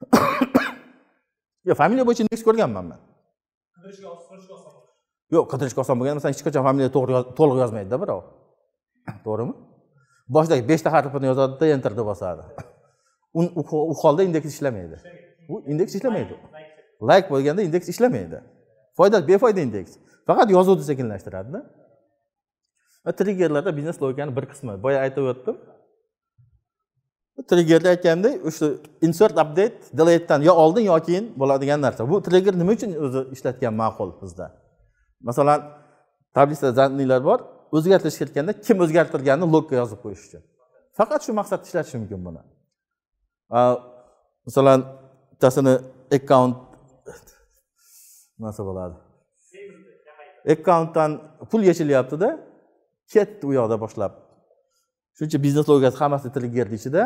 S1: yo'q familiya bo'yicha indeks ko'rganman man yo'q qidirishga oson bo'lgan masalan hech qachon familiya to'g'ri to'liq yozmaydida birov to'g'rimi boshidagi beshta harfini yozadida enterni bosadi u holda indeks ishlamaydi u indeks ishlamaydi layk bo'lganda indeks ishlamaydi foyda befoyda indeks faqat yozuvni sekinlashtiradida va triggerlarda biznes logikani bir qismi boya aytib o'tdim triggerda aytganimdek o'sha insert update deletedan yo oldin yo keyin bo'ladigan narsa bu trigger nima uchun o'zi ishlatgan ma'qul bizda masalan tablitsada zangliylar bor o'zgartirish kiritganda kim o'zgartirganini logga yozib qo'yish uchun faqat shu maqsadda ishlatish mumkin buni masalan bittasini akkaunt narsa bo'ladi akkauntdan pul yechilyaptida ketdi u yoqda boshlab shuncha biznes logikasi hammasi tilgir ichida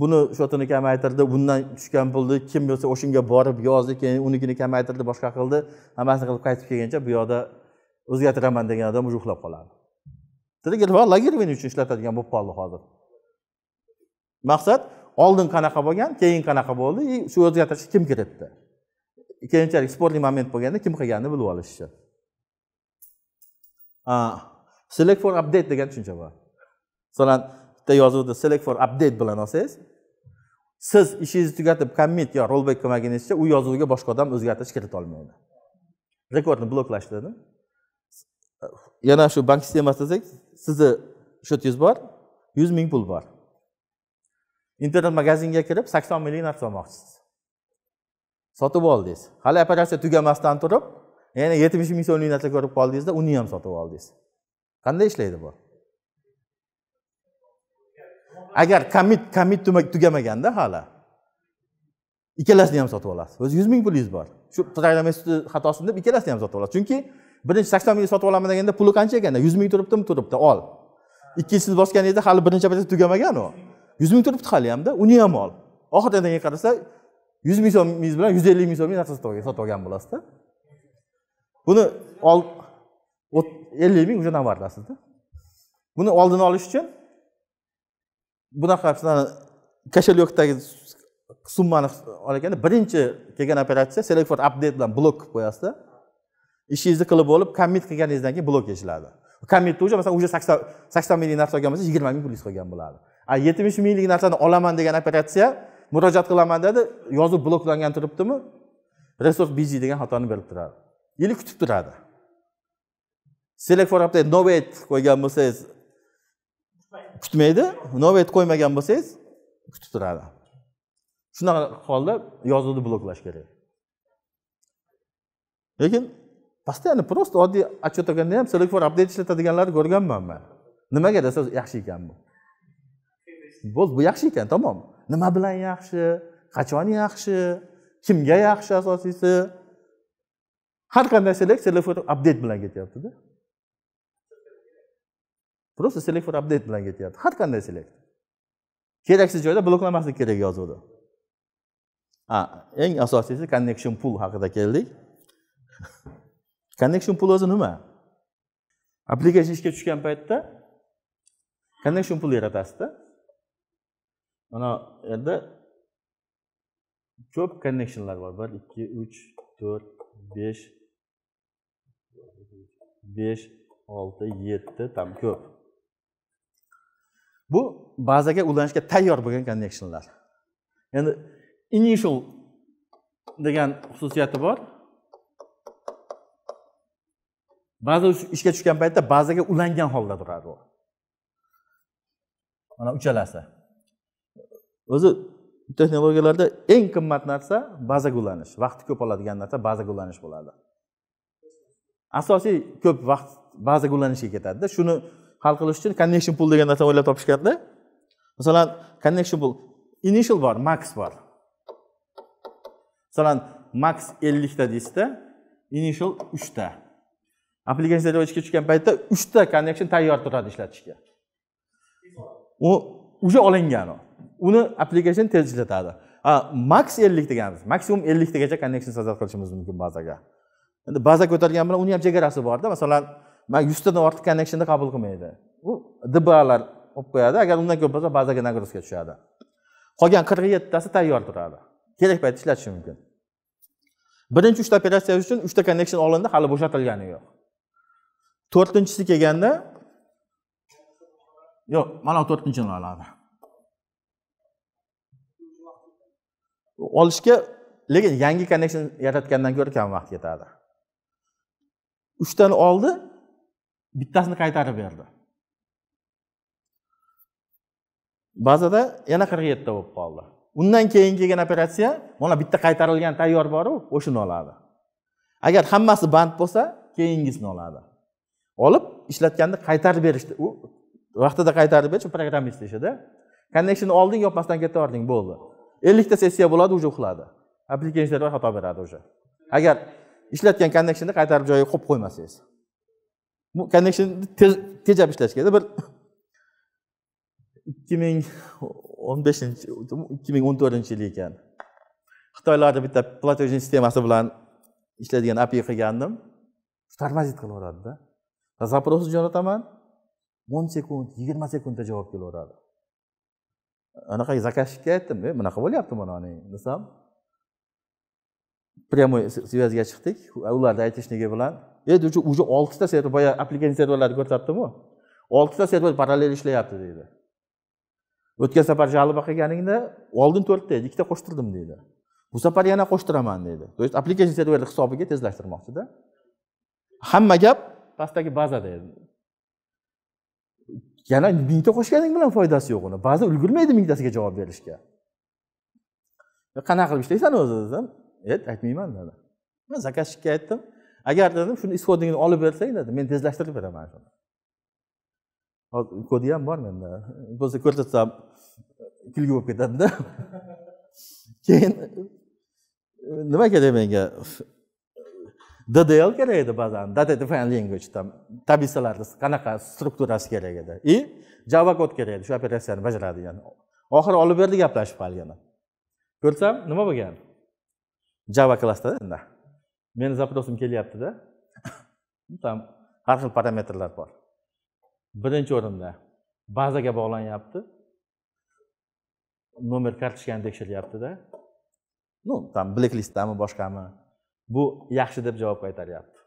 S1: buni shotini kamaytirdi bundan tushgan pulni kim bilsa o'shanga borib yozdi keyin unikini kamaytirdi boshqa qildi hammasini qilib qaytib kelguncha bu yoqda o'zgartiraman degan odam уже uxlab qoladi lager uchun ishlatadigan bo'lib qoldi hozir maqsad oldin qanaqa bo'lgan keyin qanaqa bo'ldi и shu o'zgartirishga kim kiritdi keyinchalik sportli moment bo'lganda kim qilganini bilib olish uchun select for update degan tushuncha bor masalan bitta yozuvni select for update bilan olsangiz siz ishingizni tugatib commit yo rollback qilmaguningizcha u yozuvga boshqa odam o'zgartirish kirita olmaydi rekordni bloklashtirdim yana shu bank sistemasi desak sizni счетingiz bor yuz ming pul bor internet magazinga kirib sakson minglik narsa olmoqchisiz sotib oldingiz hali operatsiya tugamasdan turib yana yetmish ming so'mlik narsa ko'rib qoldingizda uni ham sotib oldingiz qanday ishlaydi bu agar komit komit tugamaganda hali ikkalasini ham sotib olasiz o'zi yuz ming pulingiz bor shu programma xatosini deb ikkalasini ham sotib olasiz chunki birinchi sakson mingga sotib olaman deganda puli qancha ekanda yuz ming turibdimi turibdi ol ikkinchisini bosganingizda hali birinchi operatsiya tugamagan u yuz ming turibdi hali hamda uni ham ol oxirida keyin qarasa yuz ming so'mingiz bilan yuz ellik ming so'mlik narsa sotib olgan bo'lasizda buni ol ellik ming уже navbatlasizda buni oldini olish uchun bunaqa shunaqa kashelyoqdagi summani olganda birinchi kelgan operatsiya select for update bilan blok qilib qo'yasizda ishingizni qilib olib commit qilganingizdan keyin blok yechiladi kommitni уже masalan уже sakson sakson minglik narsa olgan bo'lsa yigirma ming pulingiz qolgan bo'ladi a yetmish minglik narsani olaman degan operatsiya murojaat qilaman dedi yozuv bloklangan turibdimi resurs bg degan xatoni berib turadi или kutib turadi select for update no qo'ygan bo'lsangiz kutmaydi novet qo'ymagan bo'lsangiz kutib turadi shunaqa holda yozuvni bloklash kerak lekin постоянно просто oddiy отчет olganda ham selekfor update ishlatadiganlarni ko'rganman man nimaga desa yaxshi ekan bu bo'ldi bu yaxshi ekan tamom nima bilan yaxshi qachon yaxshi kimga yaxshi asosiysi har qanday selekt selekfor update bilan ketyaptida просто select for update bilan ketyapti har qanday select keraksiz joyda bloklamaslik kerak yozuvni eng asosiysi connection pool haqida keldik connection pool o'zi nima applikatsiya ishga tushgan paytda connection pool yaratasizda mana yerda ko'p connectionlar bor bir ikki uch to'rt besh besh olti yetti там ko'p bu bazaga ulanishga tayyor bo'lgan connectionlar endi initial degan xususiyati bor baza ishga tushgan paytda bazaga ulangan holda turadi u mana uchalasi o'zi texnologiyalarda eng qimmat narsa bazaga ulanish vaqti ko'p oladigan narsa bazaga ulanish bo'ladi asosiy ko'p vaqt bazaga ulanishga ketadida shuni hal qilish uchun connection pool degan narsani o'ylab topishganda masalan connection pool initial bor max bor masalan max ellikta deysizda initial uchta applikatsiyalar ishga tushgan paytda uchta connection tayyor turadi ishlatishga u уже olingan u uni application tez ishlatadi max ellik deganimiz maksimum elliktagacha connection sazar qilishimiz mumkin bazaga endi baza ko'targan bilan uni ham chegarasi borda masalan man yuztadan ortiq connectionni qabul qilmaydi u dbalar olib qo'yadi agar undan ko'p bo'lsa bazaga nagruzka tushadi qolgan qirq yettitasi tayyor turadi kerak paytda ishlatish mumkin birinchi uchta operatsiya uchun uchta connection olindi hali bo'shatilgani yo'q to'rtinchisi kelganda yo'q mana to'rtinchini oladi olishga lekin yangi connection yaratgandan ko'ra kam vaqt ketadi uchtani oldi bittasini qaytarib berdi bazada yana qirq yettita bo'lib qoldi undan keyin kelgan operatsiya mana bitta qaytarilgan tayyor boru o'shani oladi agar hammasi band bo'lsa keyingisini oladi olib ishlatganda qaytarib berishdi u vaqtida qaytarib berish programmist ishida connectionni olding yopmasdan ketaverding bo'ldi ellikta sessiya bo'ladi уже uxladi application xato beradi уже agar ishlatgan connectionni qaytarib joyiga qo'yib qo'ymasangiz bu tez tejab ishlash kerak bir ikki ming o'n beshinchi ikki ming o'n to'rtinchi yil ekan xitoylarda bitta platejniy sistemasi bilan ishlaydigan api qilgandim tormozit qilaveradida запрос jo'nataman o'n sekund yigirma sekundda javob kelaveradi anaqa заказчикka aytdim e bunaqa bo'lyapti mani desam прямой связьga chiqdik ularni aytishligi bilan endi uchun уже oltita server boya applikant serverlarni ko'rsatdimu oltita server parallel ishlayapti deydi o'tgan safar жалоба qilganingda oldin to'rtta edi ikkita qo'shtirdim deydi bu safar yana qo'shtiraman deydi то есть application serverni hisobiga tezlashtirmoqchida hamma gap pastdagi bazada edi yana mingta qo'shganing bilan foydasi yo'q uni ba'zi ulgurmaydi mingtasiga javob berishga qanaqa qilib ishlaysan o'zi desam et aytmayman dedi man заказчикka aytdim agar dedim shuni исходныйini olib bersang dedi men tezlashtirib beraman shuni hozir kodi ham bor menda bo'lsa ko'rsatsam kulgi bo'lib ketadida
S2: keyin
S1: nima kerak menga ddl kerak edi ba'zan data defined language там tablisalarni qanaqa strukturasi kerak edi и java kod kerak edi shu operatsiyani bajaradigan oxiri olib berdi gaplashib qolgan ko'rsam nima bo'lgan java klassda endi meni zaprosim kelyaptida там har xil parametrlar bor birinchi o'rinda bazaga bog'lanyapti nomer kartochkani tekshiryaptida ну там blacklistdami boshqami bu yaxshi deb javob qaytaryapti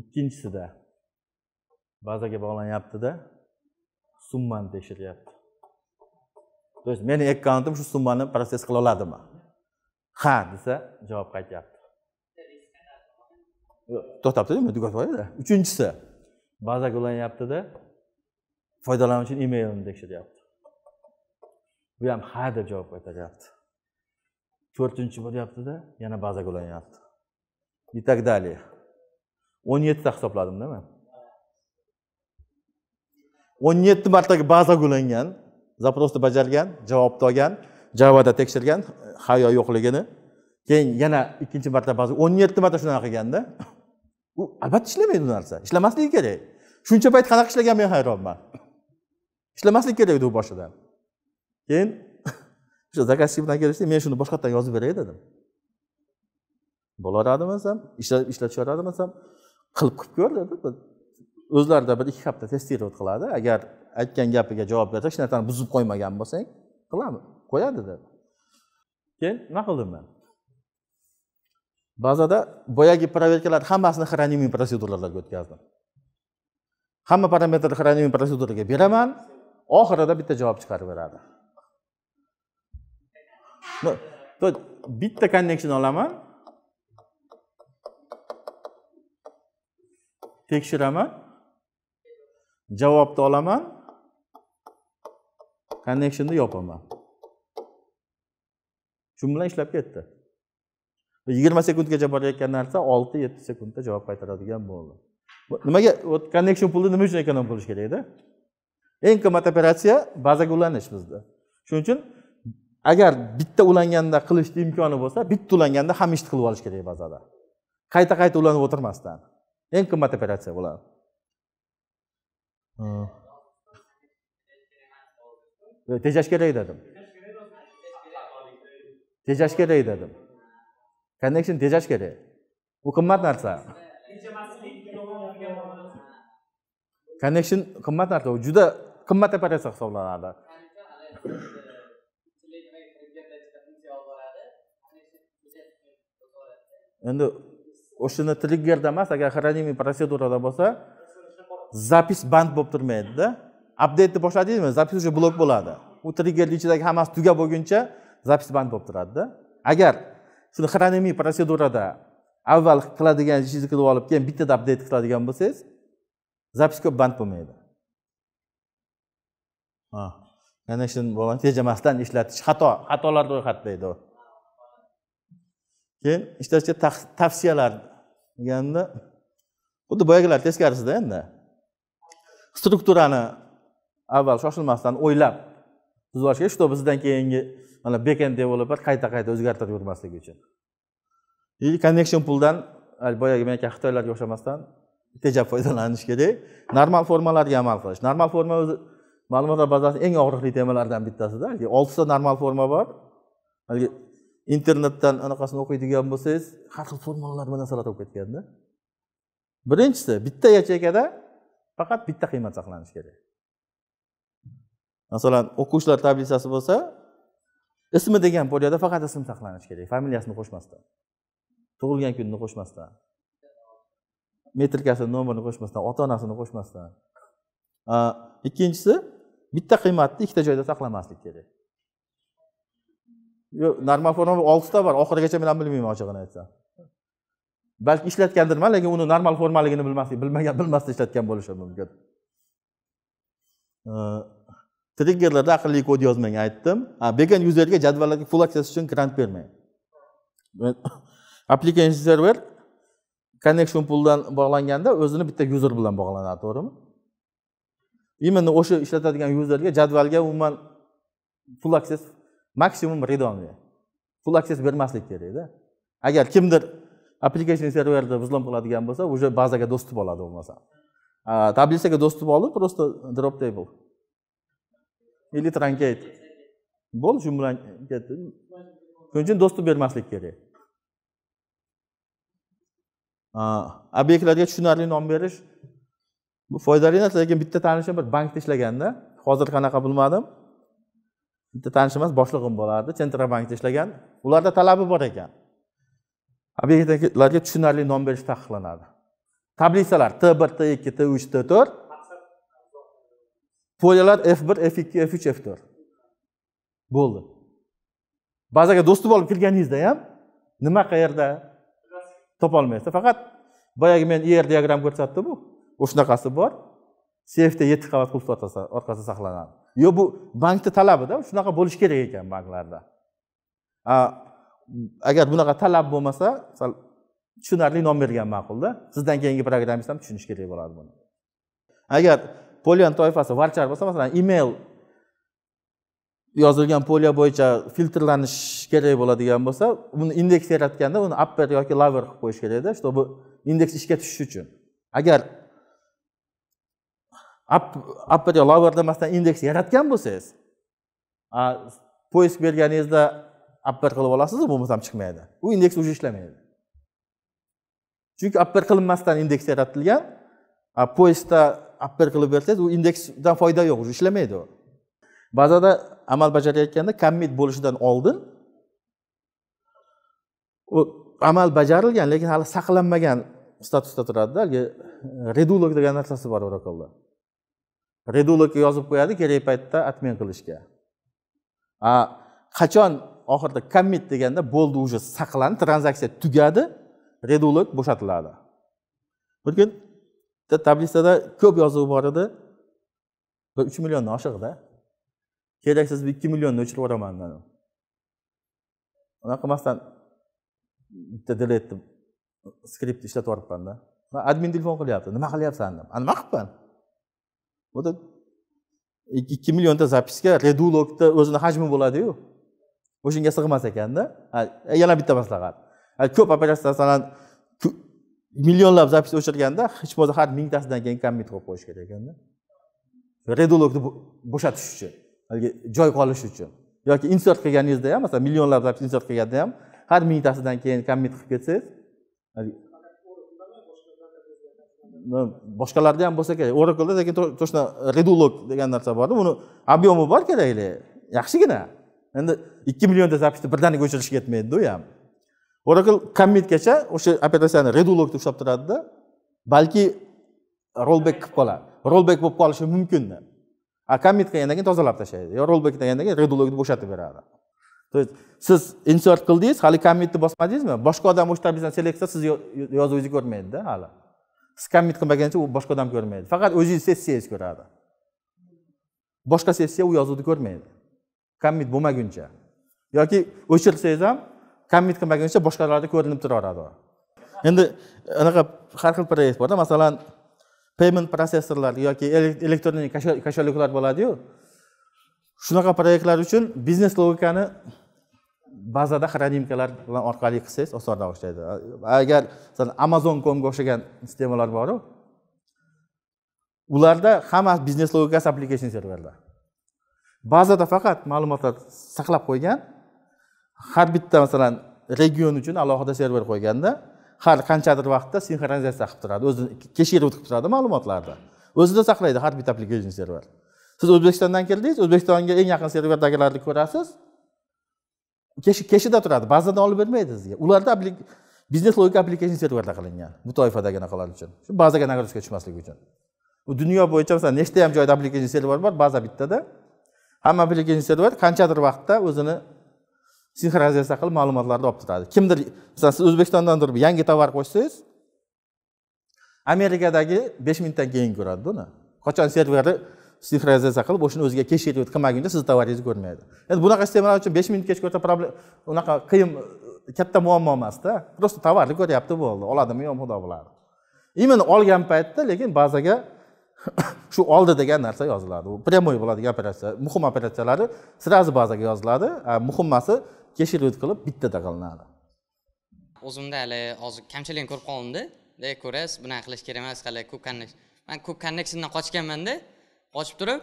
S1: ikkinchisida bazaga bog'lanyaptida summani tekshiryapti то есть meni akkauntim shu summani protsess qila oladimi ha desa javob qaytyapti to'xtabdi go'yoda uchinchisi bazaga ulanyaptida foydalanuvchini emailimni tekshiryapti bu ham ha deb javob qaytaryapti to'rtinchi bo'lyaptida yana bazaga ulanyapti и так далее o'n yettita hisobladimda man o'n yetti marta bazaga ulangan запросni bajargan javobni olgan javada tekshirgan hayo yo'qligini keyin yana ikkinchi marta baza o'n yetti marta shunaqa qilganda u albatta ishlamaydi u narsa ishlamasligi kerak shuncha payt qanaqa ishlagan men hayronman ishlamaslik kerak edi u boshidan keyin o'sha заказчик bilan kelishdik men shuni boshqatdan yozib beray dedim bo'laveradimi desam ishlab yuboradimi desam qilib qilib ko'r dedi o'zlarida bir ikki hafta testirovat qiladi agar aytgan gapiga javob bersa hech narsani buzib qo'ymagan bo'lsang qilamiz qo'yadi dedi keyin nima qildim man bazada boyagi proverkalarni hammasini хранимый protseduralarga o'tkazdim hamma parametrni хранимый protseduraga beraman oxirida bitta javob chiqarib beradi bitta connection olaman tekshiraman javobni olaman connectionni yopaman shu bilan ishlab ketdi yigirma sekundgacha borayotgan narsa olti yetti sekundda javob qaytaradigan bo'ldi nimaga вот connection pulni nima uchun ekonom qilish kerakda eng qimmat operatsiya bazaga ulanish bizda shuning uchun agar bitta ulanganda qilishni imkoni bo'lsa bitta ulanganda hamma ishni qilib olish kerak bazada qayta qayta ulanib o'tirmasdan eng qimmat operatsiya bo'ladi tejash kerak dedim tejash kerak dedim connection tejash kerak bu qimmat narsa connection qimmat narsa u juda qimmat operatsiya hisoblanadi endi o'shani triggerda emas agar хранимый protsedurada bo'lsa zapis band bo'lib turmaydida update'ni boshladingizmi zapis уже blok bo'ladi u triggerni ichidagi hammasi tugab bo'lguncha zapis band bo'lib turadida agar shuni xronemiy protsedurada avval qiladigan ishingizni qilib olib keyin bittada update qiladigan bo'lsangiz ko'p band bo'lmaydi yana shuni tejamasdan ishlatish xato xatolar ro'yxati deydi u keyin ishlatishga tavsiyalar deganda xuddi boyagilar teskarisida endi strukturani avval shoshilmasdan o'ylab tuzib kerak чтобы bizdan keyingi mana back developer qayta qayta o'zgartirib yurmasligi uchun и connection pooldan boyagi menga xitoylarga o'xshamasdan tejab foydalanish kerak normal formalarga amal qilish normal forma o'zi ma'lumotlar bazasi eng og'riqli temalardan bittasida oltita normal forma bor haligi internetdan anaqasini o'qiydigan bo'lsangiz har xil formalar bilan salat bo'lib ketganda birinchisi bitta yacheykada faqat bitta qiymat saqlanishi kerak masalan o'quvchilar tablitsasi bo'lsa ismi degan joyda faqat ism saqlanishi kerak familiyasini qo'shmasdan tug'ilgan kunini qo'shmasdan metrikasini nomerini qo'shmasdan ota onasini qo'shmasdan ikkinchisi bitta qiymatni ikkita joyda saqlamaslik kerak yo'q normal forma oltita bor oxirigacha men ham bilmayman ochig'ini aytsam balki ishlatgandirman lekin uni normal formaligini bilmaslik bilmagan bilmasdan ishlatgan bo'lishi mumkin triggerlarda aqlli kod yozmang aytdim began yuzerga jadvallarga full access uchun grant bermang application server connection pooldan bog'langanda o'zini bitta user bilan bog'lanadi to'g'rimi именно o'sha ishlatadigan yuzerga jadvalga umuman full access maksimum redonli full access bermaslik kerakda agar kimdir application serverni buzlom qiladigan bo'lsa уже bazaga do'st oladi bo'lmasa tablitsaga do'st olib просто drop table elita rangga ayt bo'ldi shu bilan ketdi
S2: shuning
S1: uchun do'stlik bermaslik kerak obyektlarga tushunarli nom berish bu foydali narsa lekin bitta tanishim bir bankda ishlaganda hozir qanaqa bilmadim bitta tanishim emas boshlig'im bo'lardi bankda ishlagan ularda talabi bor ekan obyektlarga tushunarli nom berish taqiqlanadi tablitsalar t bir t ikki t uch t to'rt polyalar f bir f ikki f uch f to'rt bo'ldi bazaga do'sti bo'lib olib kirganingizda ham nima qayerda topolmaysiz faqat boyagi men er diagramm ko'rsatdim bu o'shanaqasi bor seyfda yetti qavat qulf orqasida saqlanadi yo bu bankni talabida shunaqa bo'lishi kerak ekan banklarda agar bunaqa talab bo'lmasa sal tushunarli nom bergan ma'qulda sizdan keyingi programmist ham tushunishi kerak bo'ladi buni agar polyan toifasi varchar bo'lsa masalan email yozilgan polya bo'yicha filtrlanish kerak bo'ladigan bo'lsa uni indeks yaratganda uni upper yoki lower qilib qo'yish kerakda чтобы indeks ishga tushishi uchun agar upper yo lower demasdan indeks yaratgan bo'lsangiz poisk berganingizda upper qilib olasiz bo'lmasam chiqmaydi u indeks уже ishlamaydi chunki upper qilinmasdan indeks yaratilgan poyezdda apper qilib bersangiz u indeksdan foyda yo'q уже ishlamaydi u bazada amal bajarayotganda commit bo'lishidan oldin u amal bajarilgan lekin hali saqlanmagan statusda turadida haligi e, redulok degan narsasi bor orakolda redulokka yozib qo'yadi kerak paytda отмен qilishga a qachon oxirida commit deganda bo'ldi уже saqlandi tranzaksiya tugadi redulok bo'shatiladi bir kun bitta tablitsada ko'p yozuv bor edi bir uch milliondan oshig'ida keraksiz ikki millionni o'chirib yuboraman man unaqa qilmasdan bitta deletni skriptni ishlatib yuboribmanda admin telefon qilyapti nima qilyapsan deb nima qilibman вот ikki millionta zapiska redulokda o'zini hajmi bo'ladiyu o'shanga sig'mas ekanda yana bitta maslahat ko'p operatsiya masalan millionlab zapis o'chirganda hech bo'lmasa har mingtasidan keyin kommit qo'yib qo'yish kerak ekanda redulokni bo'shatish uchun haligi joy qolishi uchun yoki insert qilganingizda ham masalan millionlab zapis insert qilganda ham har mingtasidan keyin kommit qilib ketsangiz boshqalarda ham bo'lsa kerak oraklda lekin точно redulok degan narsa borda uni объемi bor kerakli yaxshigina endi ikki millionta zapisni birdaniga o'chirishga yetmaydida u ham oracle commitgacha o'sha operatsiyani redulokda ushlab turadida balki rollback qilib qoladi rollback bo'lib qolishi mumkinda a commit qilgandan keyin tozalab tashlaydi yo rollback qilgandan keyin redulogni bo'shatib beradi то есть siz insert qildingiz hali commitni bosmadingizmi boshqa odam o'sha tablitzani seleksiya siz yozuvingizni ko'rmaydida hali siz commit qilmaguncha u boshqa odam ko'rmaydi faqat o'zingizni sessiyangiz ko'radi boshqa sessiya u yozuvni ko'rmaydi commit bo'lmaguncha yoki o'chirsangiz ham kommit qilmaguncha boshqalarda ko'rinib turaveradi endi anaqa har xil proyekt borda masalan payment protsessorlar yoki elektronniy kasholiklar bo'ladiyu shunaqa proyektlar uchun biznes logikani bazada xronimkalar bilan orqali qilsangiz osonroq ishlaydi agar masalan amazon comga o'xshagan sistemalar boru ularda hamma biznes logikasi application serverlar bazada faqat ma'lumotlar saqlab qo'ygan har bitta masalan region uchun alohida server qo'yganda har qanchadir vaqtda sinxronizatsiya qilib turadi o'zini keshiruv o'tkazib turadi ma'lumotlarni o'zida saqlaydi har bitta application server siz o'zbekistondan keldingiz o'zbekistonga eng yaqin serverdagilarni ko'rasiz keshida turadi bazadan olib bermaydi sizga ularda biznes logika application serverda qilingan bu toifadagi anaqalar uchun shu bazaga нагрузка tushmasligi uchun bu dunyo bo'yicha masalan nechtayam joyda application server bor baza bittada hamma application server qanchadir vaqtda o'zini sinxronizatsiya qilib ma'lumotlarni olib turadi kimdir masalan siz o'zbekistondandir yangi tovar qo'shsangiz amerikadagi besh minutdan keyin ko'radi buni qachon serverni sinxronizatsiya qilib o'shani o'ziga kesh qilmaguncha sizni tovaringizni ko'rmaydi endi bunaqa sistemalar uchun besh minut kech ko'rsa problem unaqa qiyin katta muammo emasda просто tovarni ko'ryapti bo'ldi oladimi yo'qmi xudo biladi именно olgan paytda lekin bazaga shu oldi degan narsa yoziladi u прямой bo'ladigan operatsiya muhim operatsiyalari сразу bazaga yoziladi muhimmasi kechiruvni qilib bittada qilinadi
S2: o'zimda hali hozir kamchiligini ko'rib qolgandida ko'rasiz bunaqa qilish kerak emas hali ko'p man ko'p connectiondan qochganmanda qochib turib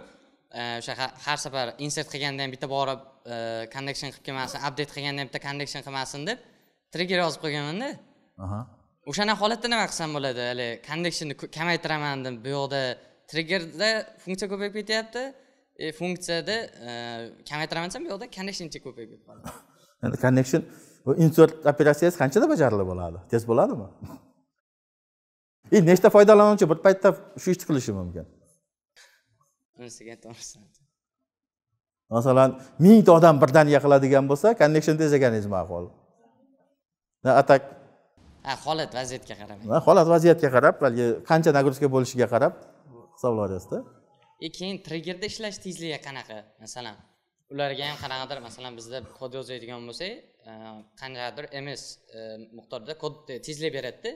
S2: e, o'sha har safar insert qilganda ham bitta borib e, connection qilib kelmasin update qilganda ham bitta connection qilmasin deb trigger yozib qo'yganmanda o'shanaqa holatda nima qilsam bo'ladi hali connectionni kamaytiraman deb bu yoqda triggerda funksiya ko'payib ketyapti e funksiyada e, kamaytiraman desam bu yoqda connectioncha ko'payib ketib qoladi
S1: endi connection insert operatsiyasi qanchada bajarilib bo'ladi tez bo'ladimi и nechta foydalanuvchi bir paytda shu ishni qilishi mumkin masalan mingta odam birdaniga qiladigan bo'lsa connection tez ekanizmi ma'qul atak
S2: holat vaziyatga qarab
S1: holat vaziyatga qarab balki qancha nagruzka bo'lishiga qarab
S2: hisoblayapsizda и e, keyin triggerda ishlash tezligi qanaqa masalan ularga ham qanaqadir masalan bizda kod yozadigan bo'lsak e, qanaqadir ms e, miqdorda kodni e, tezlab beradida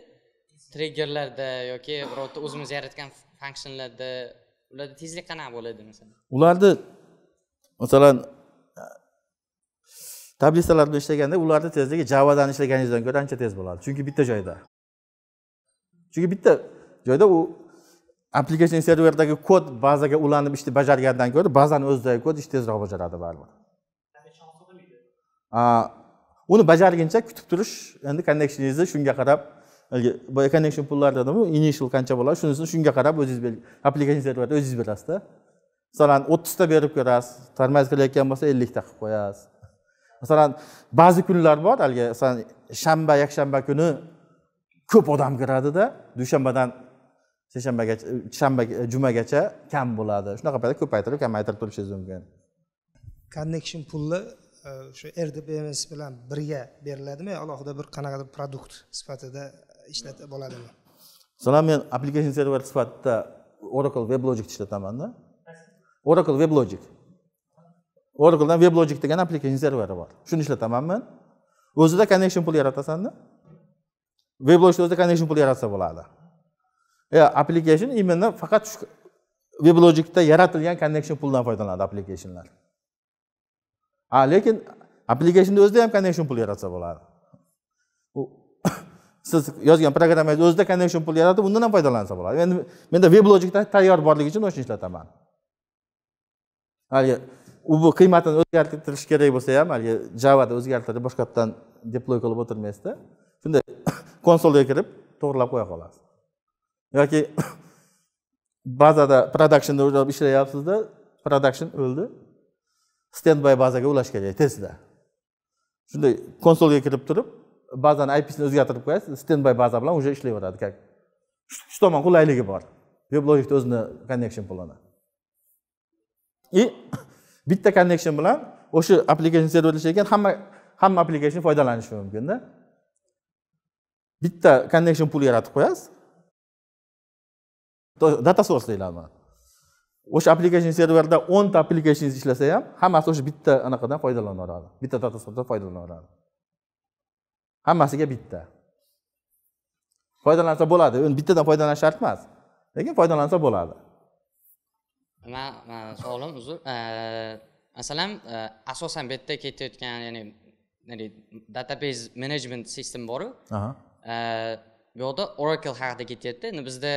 S2: triggerlarda yoki birorta o'zimiz yaratgan funksionlarda ularda tezlik qanaqa bo'ladi masalan
S1: ularni masalan tablitsalar bilan ishlaganda ularni tezligi javadan ishlaganingizdan ko'ra ancha tez bo'ladi chunki bitta joyda chunki bitta joyda u application serverdagi kod bazaga ulanib ishni bajargandan ko'ra bazani o'zidagi kod ishni tezroq bajaradi baribir uni bajarguncha kutib turish endi connectioningizni shunga qarab connection pullari dedimu initial qancha bo'ladi shunisini shunga qarab o'zingiz application serverda o'zingiz bilasizda masalan o'ttizta berib ko'rasiz tormoz qilayotgan bo'lsa ellikta qilib qo'yasiz masalan ba'zi kunlar bor haligi masalan shanba yakshanba kuni ko'p odam kiradida dushanbadan seshanbagacha e, shanba e, jumagacha kam bo'ladi shunaqa paytda ko'paytirib kamaytirib turishingiz mumkin
S2: connection pulni o'sha e, rdbms bilan birga beriladimi alohida bir qanaqadir produkt sifatida ishlatib bo'ladimi
S1: masalan men application server sifatida oracle weblogicni ishlatamanda oracle weblogic oracledan weblogic degan application serveri bor shuni men o'zida connection pul yaratasanda weblogic o'zida connection pul yaratsa bo'ladi E, application именно faqat shu weblogicda yaratilgan connection pooldan foydalanadi applicationlar a lekin applicationni o'zida ham connection pool yaratsa bo'ladi u siz yozgan programmangizni o'zida connection pool yaratib undan ham foydalansa bo'ladi endi menda weblogicda tayyor borligi uchun o'shani ishlataman haligi u bu qiymatini o'zgartirish kerak bo'lsa ham haligi javada o'zgartirib boshqatdan deploy qilib o'tirmaysizda shunday konsolga kirib to'g'irlab qo'ya qolasiz yoki bazada productionda o'ylab ishlayapsizda production o'ldi stend bay bazaga ulash kerak tezda shunday konsolga kirib turib bazani ipsini o'zgartirib qo'yasiz stend bay baza bilan уже ishlayveradi как uch tomon qulayligi bor weblogicni o'zini connection plani и bitta connection bilan o'sha application server ishlayotgan hamma hamma application foydalanishi mumkinda bitta connection pool yaratib qo'yasiz data source deyiladi o'sha application serverda o'nta applicationingiz ishlasa ham hammasi o'sha bitta anaqadan foydalanaveradi bitta data sourcedan foydalanaveradi hammasiga bitta foydalansa bo'ladi endi bittadan foydalanish shart emas lekin foydalansa bo'ladi
S2: man savolim uzr masalan asosan bu yerda ketayotgan ya'ni database management system boru bu yoqda oracle haqida ketyapti endi bizda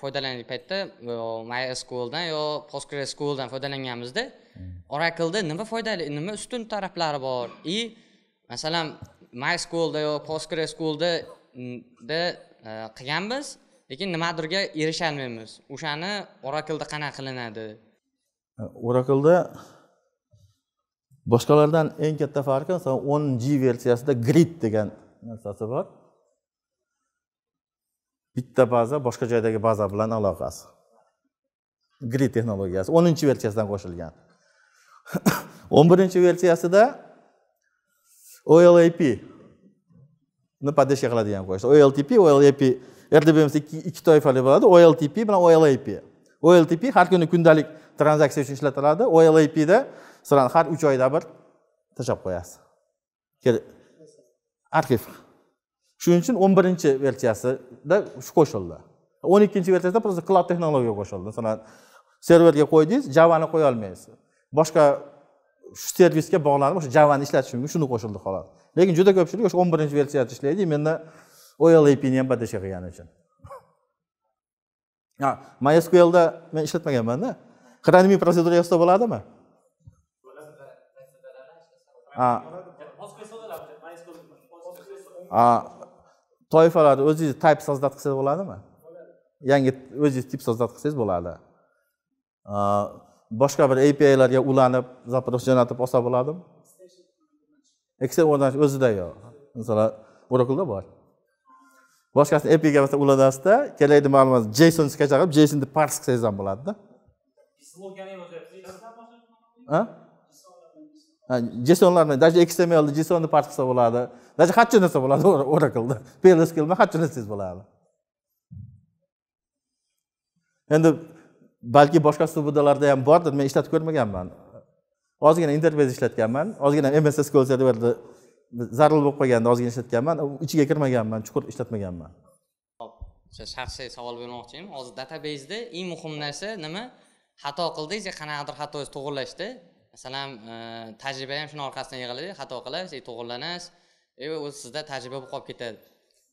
S2: foydalangan paytda mysqldan yo postgresqldan foydalanganimizda oracle'da nima foydali nima ustun taraflari bor и masalan mysqlda yo postgresqlda mm, e, qilganmiz lekin nimadirga erishaolmaymiz o'shani oracle'da qanaqa qilinadi e,
S1: oracle'da boshqalardan eng katta farqi masalan o'n g versiyasida grid degan narsasi bor bitta baza boshqa joydagi baza bilan aloqasi grid texnologiyasi o'ninchi versiyasidan qo'shilgan o'n birinchi versiyasida olap ni поддержка qiladigan qo'yishdi oltp olap rdbms ikki toifali bo'ladi oltp bilan olap oltp har kuni kundalik tranzaksiya uchun ishlatiladi olapda sizlarni har uch oyda bir tashlab qo'yasiz arxiv shuning uchun o'n birinchi versiyasida shu qo'shildi o'n ikkinchi versiyasida просто cloud texnologiya qo'shildi masalan serverga qo'ydingiz javani qo'ya olmaysiz boshqa shu servisga bog'lanib o'sha javani ishlatish mumkin shuni qo'shildi xolos lekin juda ko'pchilik o'sha o'n birinchi versiyada ishlaydi именно olapni ham badasha qilgani uchun mysqlda men ishlatmaganmanda хранимый procedura yozsa bo'ladimi а toifalarni o'zingiz tayp создать qilsangiz bo'ladimi yangi o'zingiz tip создать qilsangiz bo'ladi boshqa bir apilarga ulanib запрос jo'natib olsa bo'ladimi excel o'rnatish o'zida yo'q masalan oracleda bor boshqasini apiga masalan ulanasizda kerakli ma'lumot json skach qilib jsonni pars qilsangiz ham bo'ladida jesonlarni даже xtmlni jesonni part qilsa bo'ladi даже qancha narsa bo'ladi oraklda psql bilan har narsangiz bo'ladi endi balki boshqa subudalarda ham bordir men ishlatib ko'rmaganman ozgina interfeys ishlatganman ozgina mss sql serverni zarur bo'lib qolganda ozgina ishlatganman ichiga kirmaganman chuqur ishlatmaganman
S2: hop o'sha shaxsiy savol bermoqchiman hozir databeyzda eng muhim narsa nima xato qildingiz qanaqadir xatoingizni to'g'irlashda masalan e, tajriba ham shuni orqasidan yig'iladi xato qilasiz e, to'g'irlanasiz o'zi e, sizda tajriba bo'lib qolib ketadi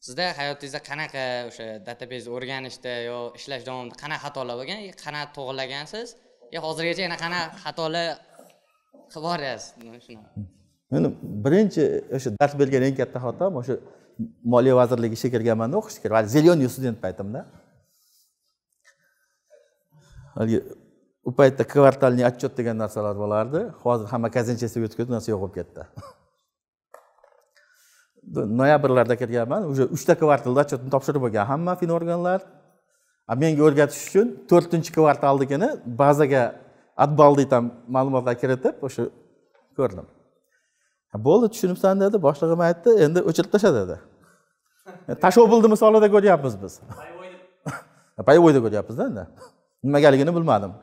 S2: sizda hayotingizda qanaqa o'sha databeyzni o'rganishda yo ishlash davomida qanaqa xatolar bo'lgan qanaqa to'g'irlagansiz yo hozirgacha yana qanaqa xatolar qilib boryapsiz
S1: endi birinchi o'sha dars bergan eng katta xatom o'sha moliya vazirligi ishga kirganmanda o'qishga kirib zeleный student paytimda haligi u paytda kvartalniy отчет degan narsalar bo'lardi hozir hamma казенчесiga o'tib ketdi narsa yo'q bo'lib ketdi noyabrlarda kirganman уже uchta kvartalda отчетni topshirib bo'lgan hamma fin organlar menga o'rgatish uchun to'rtinchi kvartaldagini bazaga отбалный там ma'lumotlar kiritib o'sha ko'rdim bo'ldi tushunibsan dedi boshlig'im aytdi endi o'chirib tashla dedi e, tashobbilni misolida ko'ryapmiz biz payvoyda ko'ryapmizda endi nimagaligini bilmadim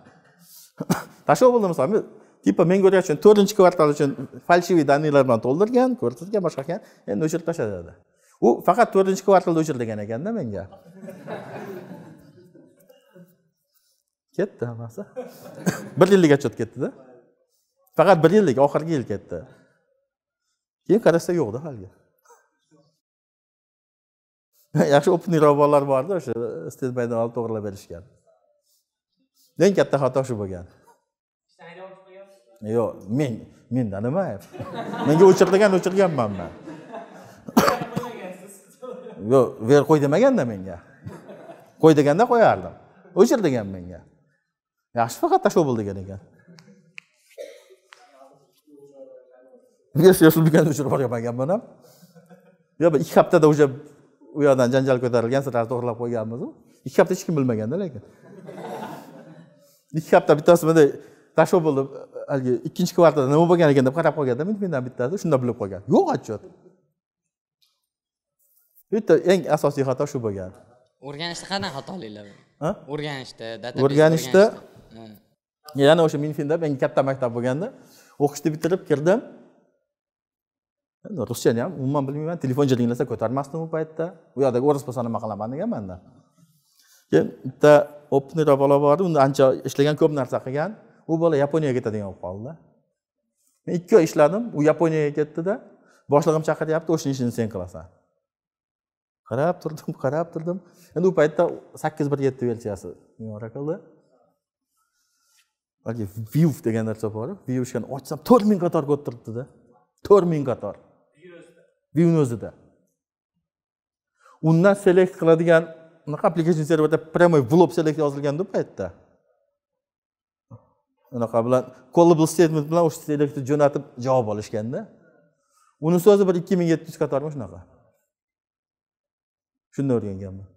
S1: tashlab bo'ldi misol типа men 4 to'rtinchi kvartal uchun falshiviy da'nilar bilan to'ldirgan ko'rsatgan boshqa qilgan endi o'chirib tashladi dedi u faqat to'rtinchi kvartalda o'chirilgan ekanda menga ketdi hammasi bir yillik отчет ketdida faqat bir yillik oxirgi yil ketdi keyin qarasa yo'qda haligi yaxshi opniy bolalar borda o'sha istet olib to'g'irlab berishgan eng katta xato shu bo'lgan yo'q men menda nima
S2: menga o'chirilgan
S1: o'chirganman man yo'q ber qo'y demaganda menga qo'y deganda qo'yardim o'chir degan menga yaxshi faqat tashlab bo'l degan ekan yoshligimda o'chirib yubormaganman ham yo'q ikki haftada уже u yoqdan janjal ko'tarilgan сразу to'g'irlab qo'yganmizu ikki hafta hech kim bilmaganda lekin ikki hafta bittasi bunday dasho bo'ldi haligi ikkinchi kvartalda nima bo'lgan ekan deb qarab qolganda mendan bittasi shunda bilib qolgan yo'q отчет bitta eng asosiy xato shu bo'lgan
S2: o'rganishda qanaqa xatoliklar
S1: o'rganishda o'rganishda yana o'sha minfinda menga katta maktab bo'lganda o'qishni bitirib kirdim ruschani ham umuman bilmayman telefon jiringlasa ko'tarmasdim u paytda u yoqdagi o'ris bo'lsa nima qilaman deganmanda keyin bitta optniy bola bor edi unda ancha ishlagan ko'p narsa qilgan u bola yaponiyaga ketadigan bo'lib qoldida men ikki oy ishladim u yaponiyaga ketdida boshlig'im chaqiryapti o'sha ishni sen qilasan qarab turdim qarab turdim endi u paytda sakkiz bir yetti versiyasi qildi balki view degan narsa bor view ochsam to'rt ming ko'rib turibdida to'rt ming qator viewni o'zida undan selekt qiladigan unaqa application serverda прямой в lob select yozilganda bu paytda unaqa bilan callable statement bilan o'sha selectni jo'natib javob olishganda uni so'zi bir ikki ming yetti yuz qatormi shunaqa shunda o'rganganman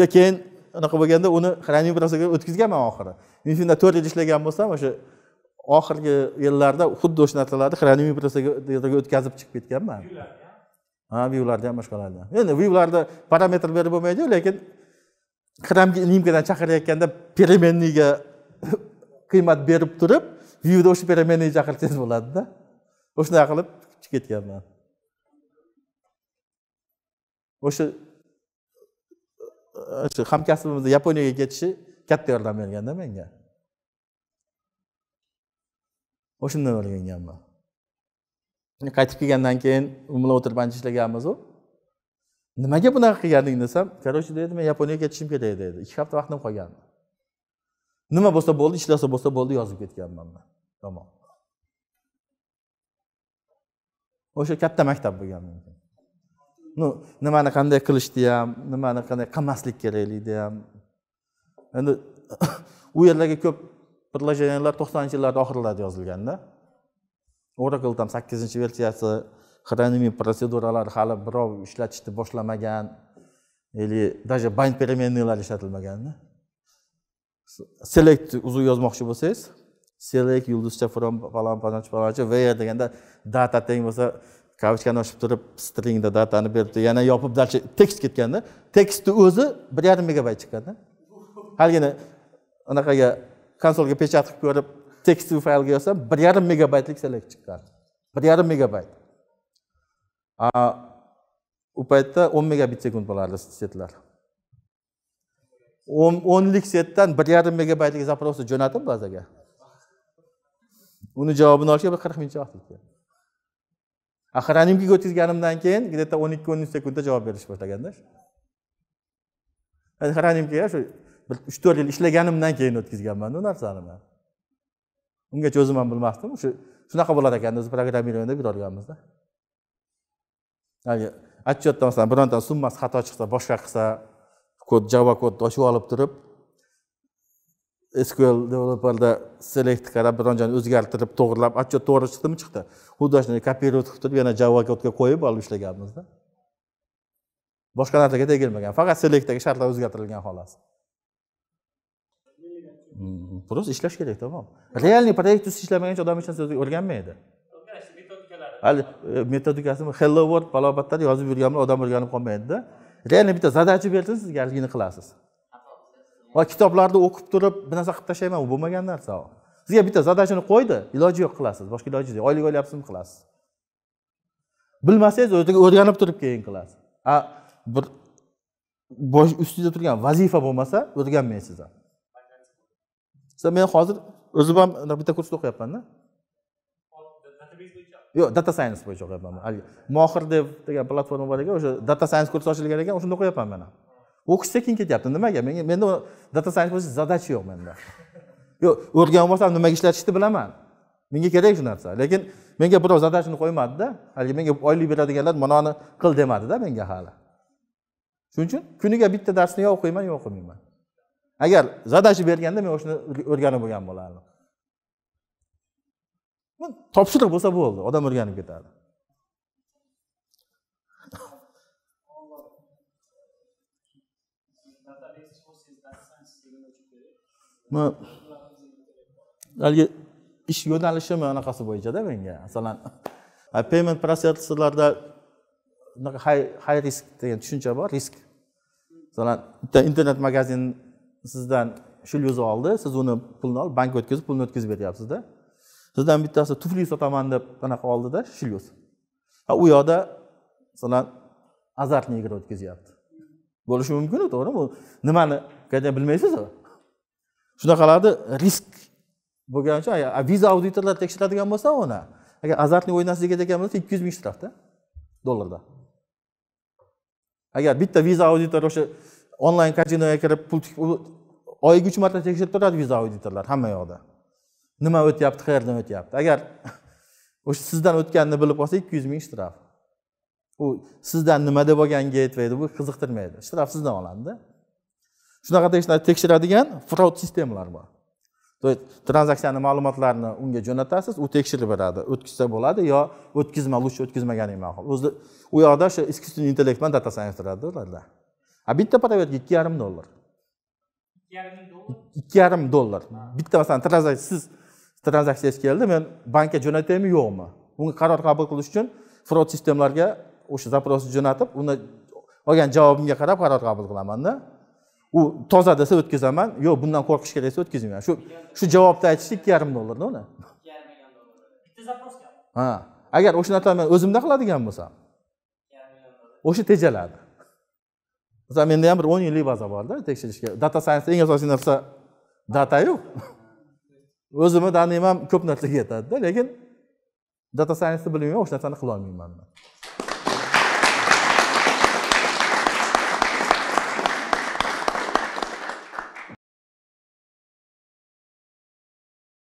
S1: yo keyin unaqa bo'lganda uni храним prosaga o'tkazganman oxiri men shunda to'rt yil ishlagan bo'lsam o'sha oxirgi yillarda xuddi o'sha narsalarni храним prosaga o'tkazib chiqib ketganman ha viewlarda ham boshqalarda endi viewlarda parametr berib bo'lmaydiyu lekin qramga limkadan chaqirayotganda переменныйga qiymat berib turib viewda o'sha переменный chaqirsangiz bo'ladida o'shanaqa qilib ketganman o'sha shu hamkasbimizni yaponiyaga ketishi katta yordam berganda menga o'shandan o'rganganman qaytib kelgandan keyin u bilan o'tirib ancha ishlaganmizu nimaga bunaqa qilganing desam короче dedi men yaponiyaga ketishim kerak dedi ikki hafta vaqtim qolgan nima bo'lsa bo'ldi ishlasa bo'lsa bo'ldi yozib ketganman man tamom o'sha katta maktab bo'lgan mumkin ну nimani qanday qilishni ham nimani qanday qilmaslik kerakligini ham endi u yerlarga ko'p предложениялар to'qsoninchi yillarni oxirlarida yozilganda oracle ham sakkizinchi versiyasi храними protseduralar hali birov ishlatishni boshlamagan или даже bind переменныйlar ishlatilmaganda select uzuv yozmoqchi bo'lsangiz select yulduzcha from falon palonchi palonchi where deganda data teng bo'lsa kavichkani ochib turib stringda datani berib yana yopib дальше tekst ketganda tekstni o'zi bir yarim megabayt chiqqanda haligini anaqaga konsolga pechat qilib ko'rib tekstli faylga yozsam bir yarim megabaytlik selek chiqqan bir yarim megabayt u paytda o'n megabit sekund bo'lardi setlar o'n o'nlik setdan bir yarim megabaytlik запросni jo'natib bazaga uni javobini olishga bir qirq minut vaqt ketgan axir animkaga o'tkazganimdan keyin где то o'n ikki o'n uch sekundda javob berish boshlaganda axir shu bir uch to'rt yil ishlaganimdan keyin o'tkazganman u narsani man ungacha o'zim ham bilmasdim o'sha shunaqa bo'ladi ekan deb o'zi programmirovaniyada bilolganmizda haligi отчетda masalan bironta summasi xato chiqsa boshqa qilsa kod java kodni ochib olib turib sql developerda select qarab biron joyni o'zgartirib to'g'irlab отчет to'g'ri chiqdimi chiqdi xuddi shuni qilib turib yana java kodga qo'yib olib ishlaganmizda boshqa narsaga tegilmagan faqat selektdagi shartlar o'zgartirilgan xolos просто ishlash kerak tamom realniy проект ustida ishlamagancha odam hech narsa o'rganmaydi hali e, metodikasini hello world palobatlar yozib bilan odam o'rganib qolmaydida реально bitta задача bersin sizga haligini qilasiz va kitoblarni o'qib turib bir narsa qilib tashlayman u bo'lmagan narsa u sizga bitta задачani qo'ydi iloji yo'q qilasiz boshqa iloji yo'q oylik olyapsizmi qilasiz bilmasangiz o'rganib turib keyin qilasiz a bir bosh ustingizda turgan vazifa bo'lmasa o'rganmaysiz ham san men hozir o'zim ham bitta kursda o'qiyapmanda yo'q data science bo'yicha o'qiyapman haligi mohir dev degan platforma bor ekan o'sha data science kursi ochilgan ekan o'shanda o'qiyapman men ham o'qish sekin ketyapti nimaga menga menda data science bo'yicha задача yo'q menda yo'q o'rganib olsam nimaga ishlatishni bilaman menga kerak shu narsa lekin menga birov задачani qo'ymadida haligi menga oylik beradiganlar manoni qil demadida menga hali shuning uchun kuniga bitta darsni yo o'qiyman yo o'qimayman agar задача berganda men o'shani o'rganib bo'lgan bo'lardim topshiriq bo'lsa bo'ldi odam o'rganib ketadi haligi ish yo'nalishimi anaqasi bo'yichada menga masalan payment proseslarda unaqa high risk degan tushuncha bor risk masalan bitta internet magazin sizdan shul yuz oldi siz uni pulni olib bankka o'tkazib pulni o'tkazib beryapsizda sizdan bittasi tufli sotaman deb anaqa oldida shul yuz u yoqda masalan azartni yigirma o'tkazyapti bo'lishi mumkinu to'g'rimi nimani bilmaysiz u shunaqalarni risk bo'lgani uchun viza auditorlar tekshiradigan bo'lsa uni agar azartli o'ynasiz ketadigan bo'lsa ikki yuz ming shtrafda dollarda agar bitta viza auditor o'sha onlayn kazinoga kirib pul oyiga uch marta tekshirib turadi viza auditorlar hamma yoqda nima o'tyapti qayerdan o'tyapti agar o'sha sizdan o'tganini bilib qolsa ikki yuz ming shtraf u sizdan nima deb olgan gatewayni bu qiziqtirmaydi shtraf sizdan oladida shunaqa tekshiradigan fraud sistemalar bor то есть tranzaksiyani ma'lumotlarini unga jo'natasiz u tekshirib beradi o'tkazsa bo'ladi yo o'tkazma лучше o'tkazmaganing ma'qul o'zi u yoqda o'sha искусственный intellekt bilan data science turadi ularda a bitta podayotga ikki yarim dollar ikki yarim dollar ikki dollar bitta masalan tranzaksiya siz tranzaksiyangiz keldi men bankka jo'nataymi yo'qmi unga qaror qabul qilish uchun fraud sistemalarga o'sha запросni jo'natib uni olgan javobimga qarab qaror qabul qilamanda u toza desa o'tkazaman yo'q bundan qo'rqish kerak desa o'tkazmayman shu shu javobni aytishdi ikki yarim dollarda uni ikki million
S2: dollar bitta запросga
S1: ha agar o'sha narsani men o'zimda qiladigan bo'lsam o'sha tejaladi masalan menda ham bir o'n yillik baza borda tekshirishga data science eng asosiy narsa datayu o'zimni danim ham ko'p narsaga yetadida lekin data science bilmayman o'sha narsani qilolmayman man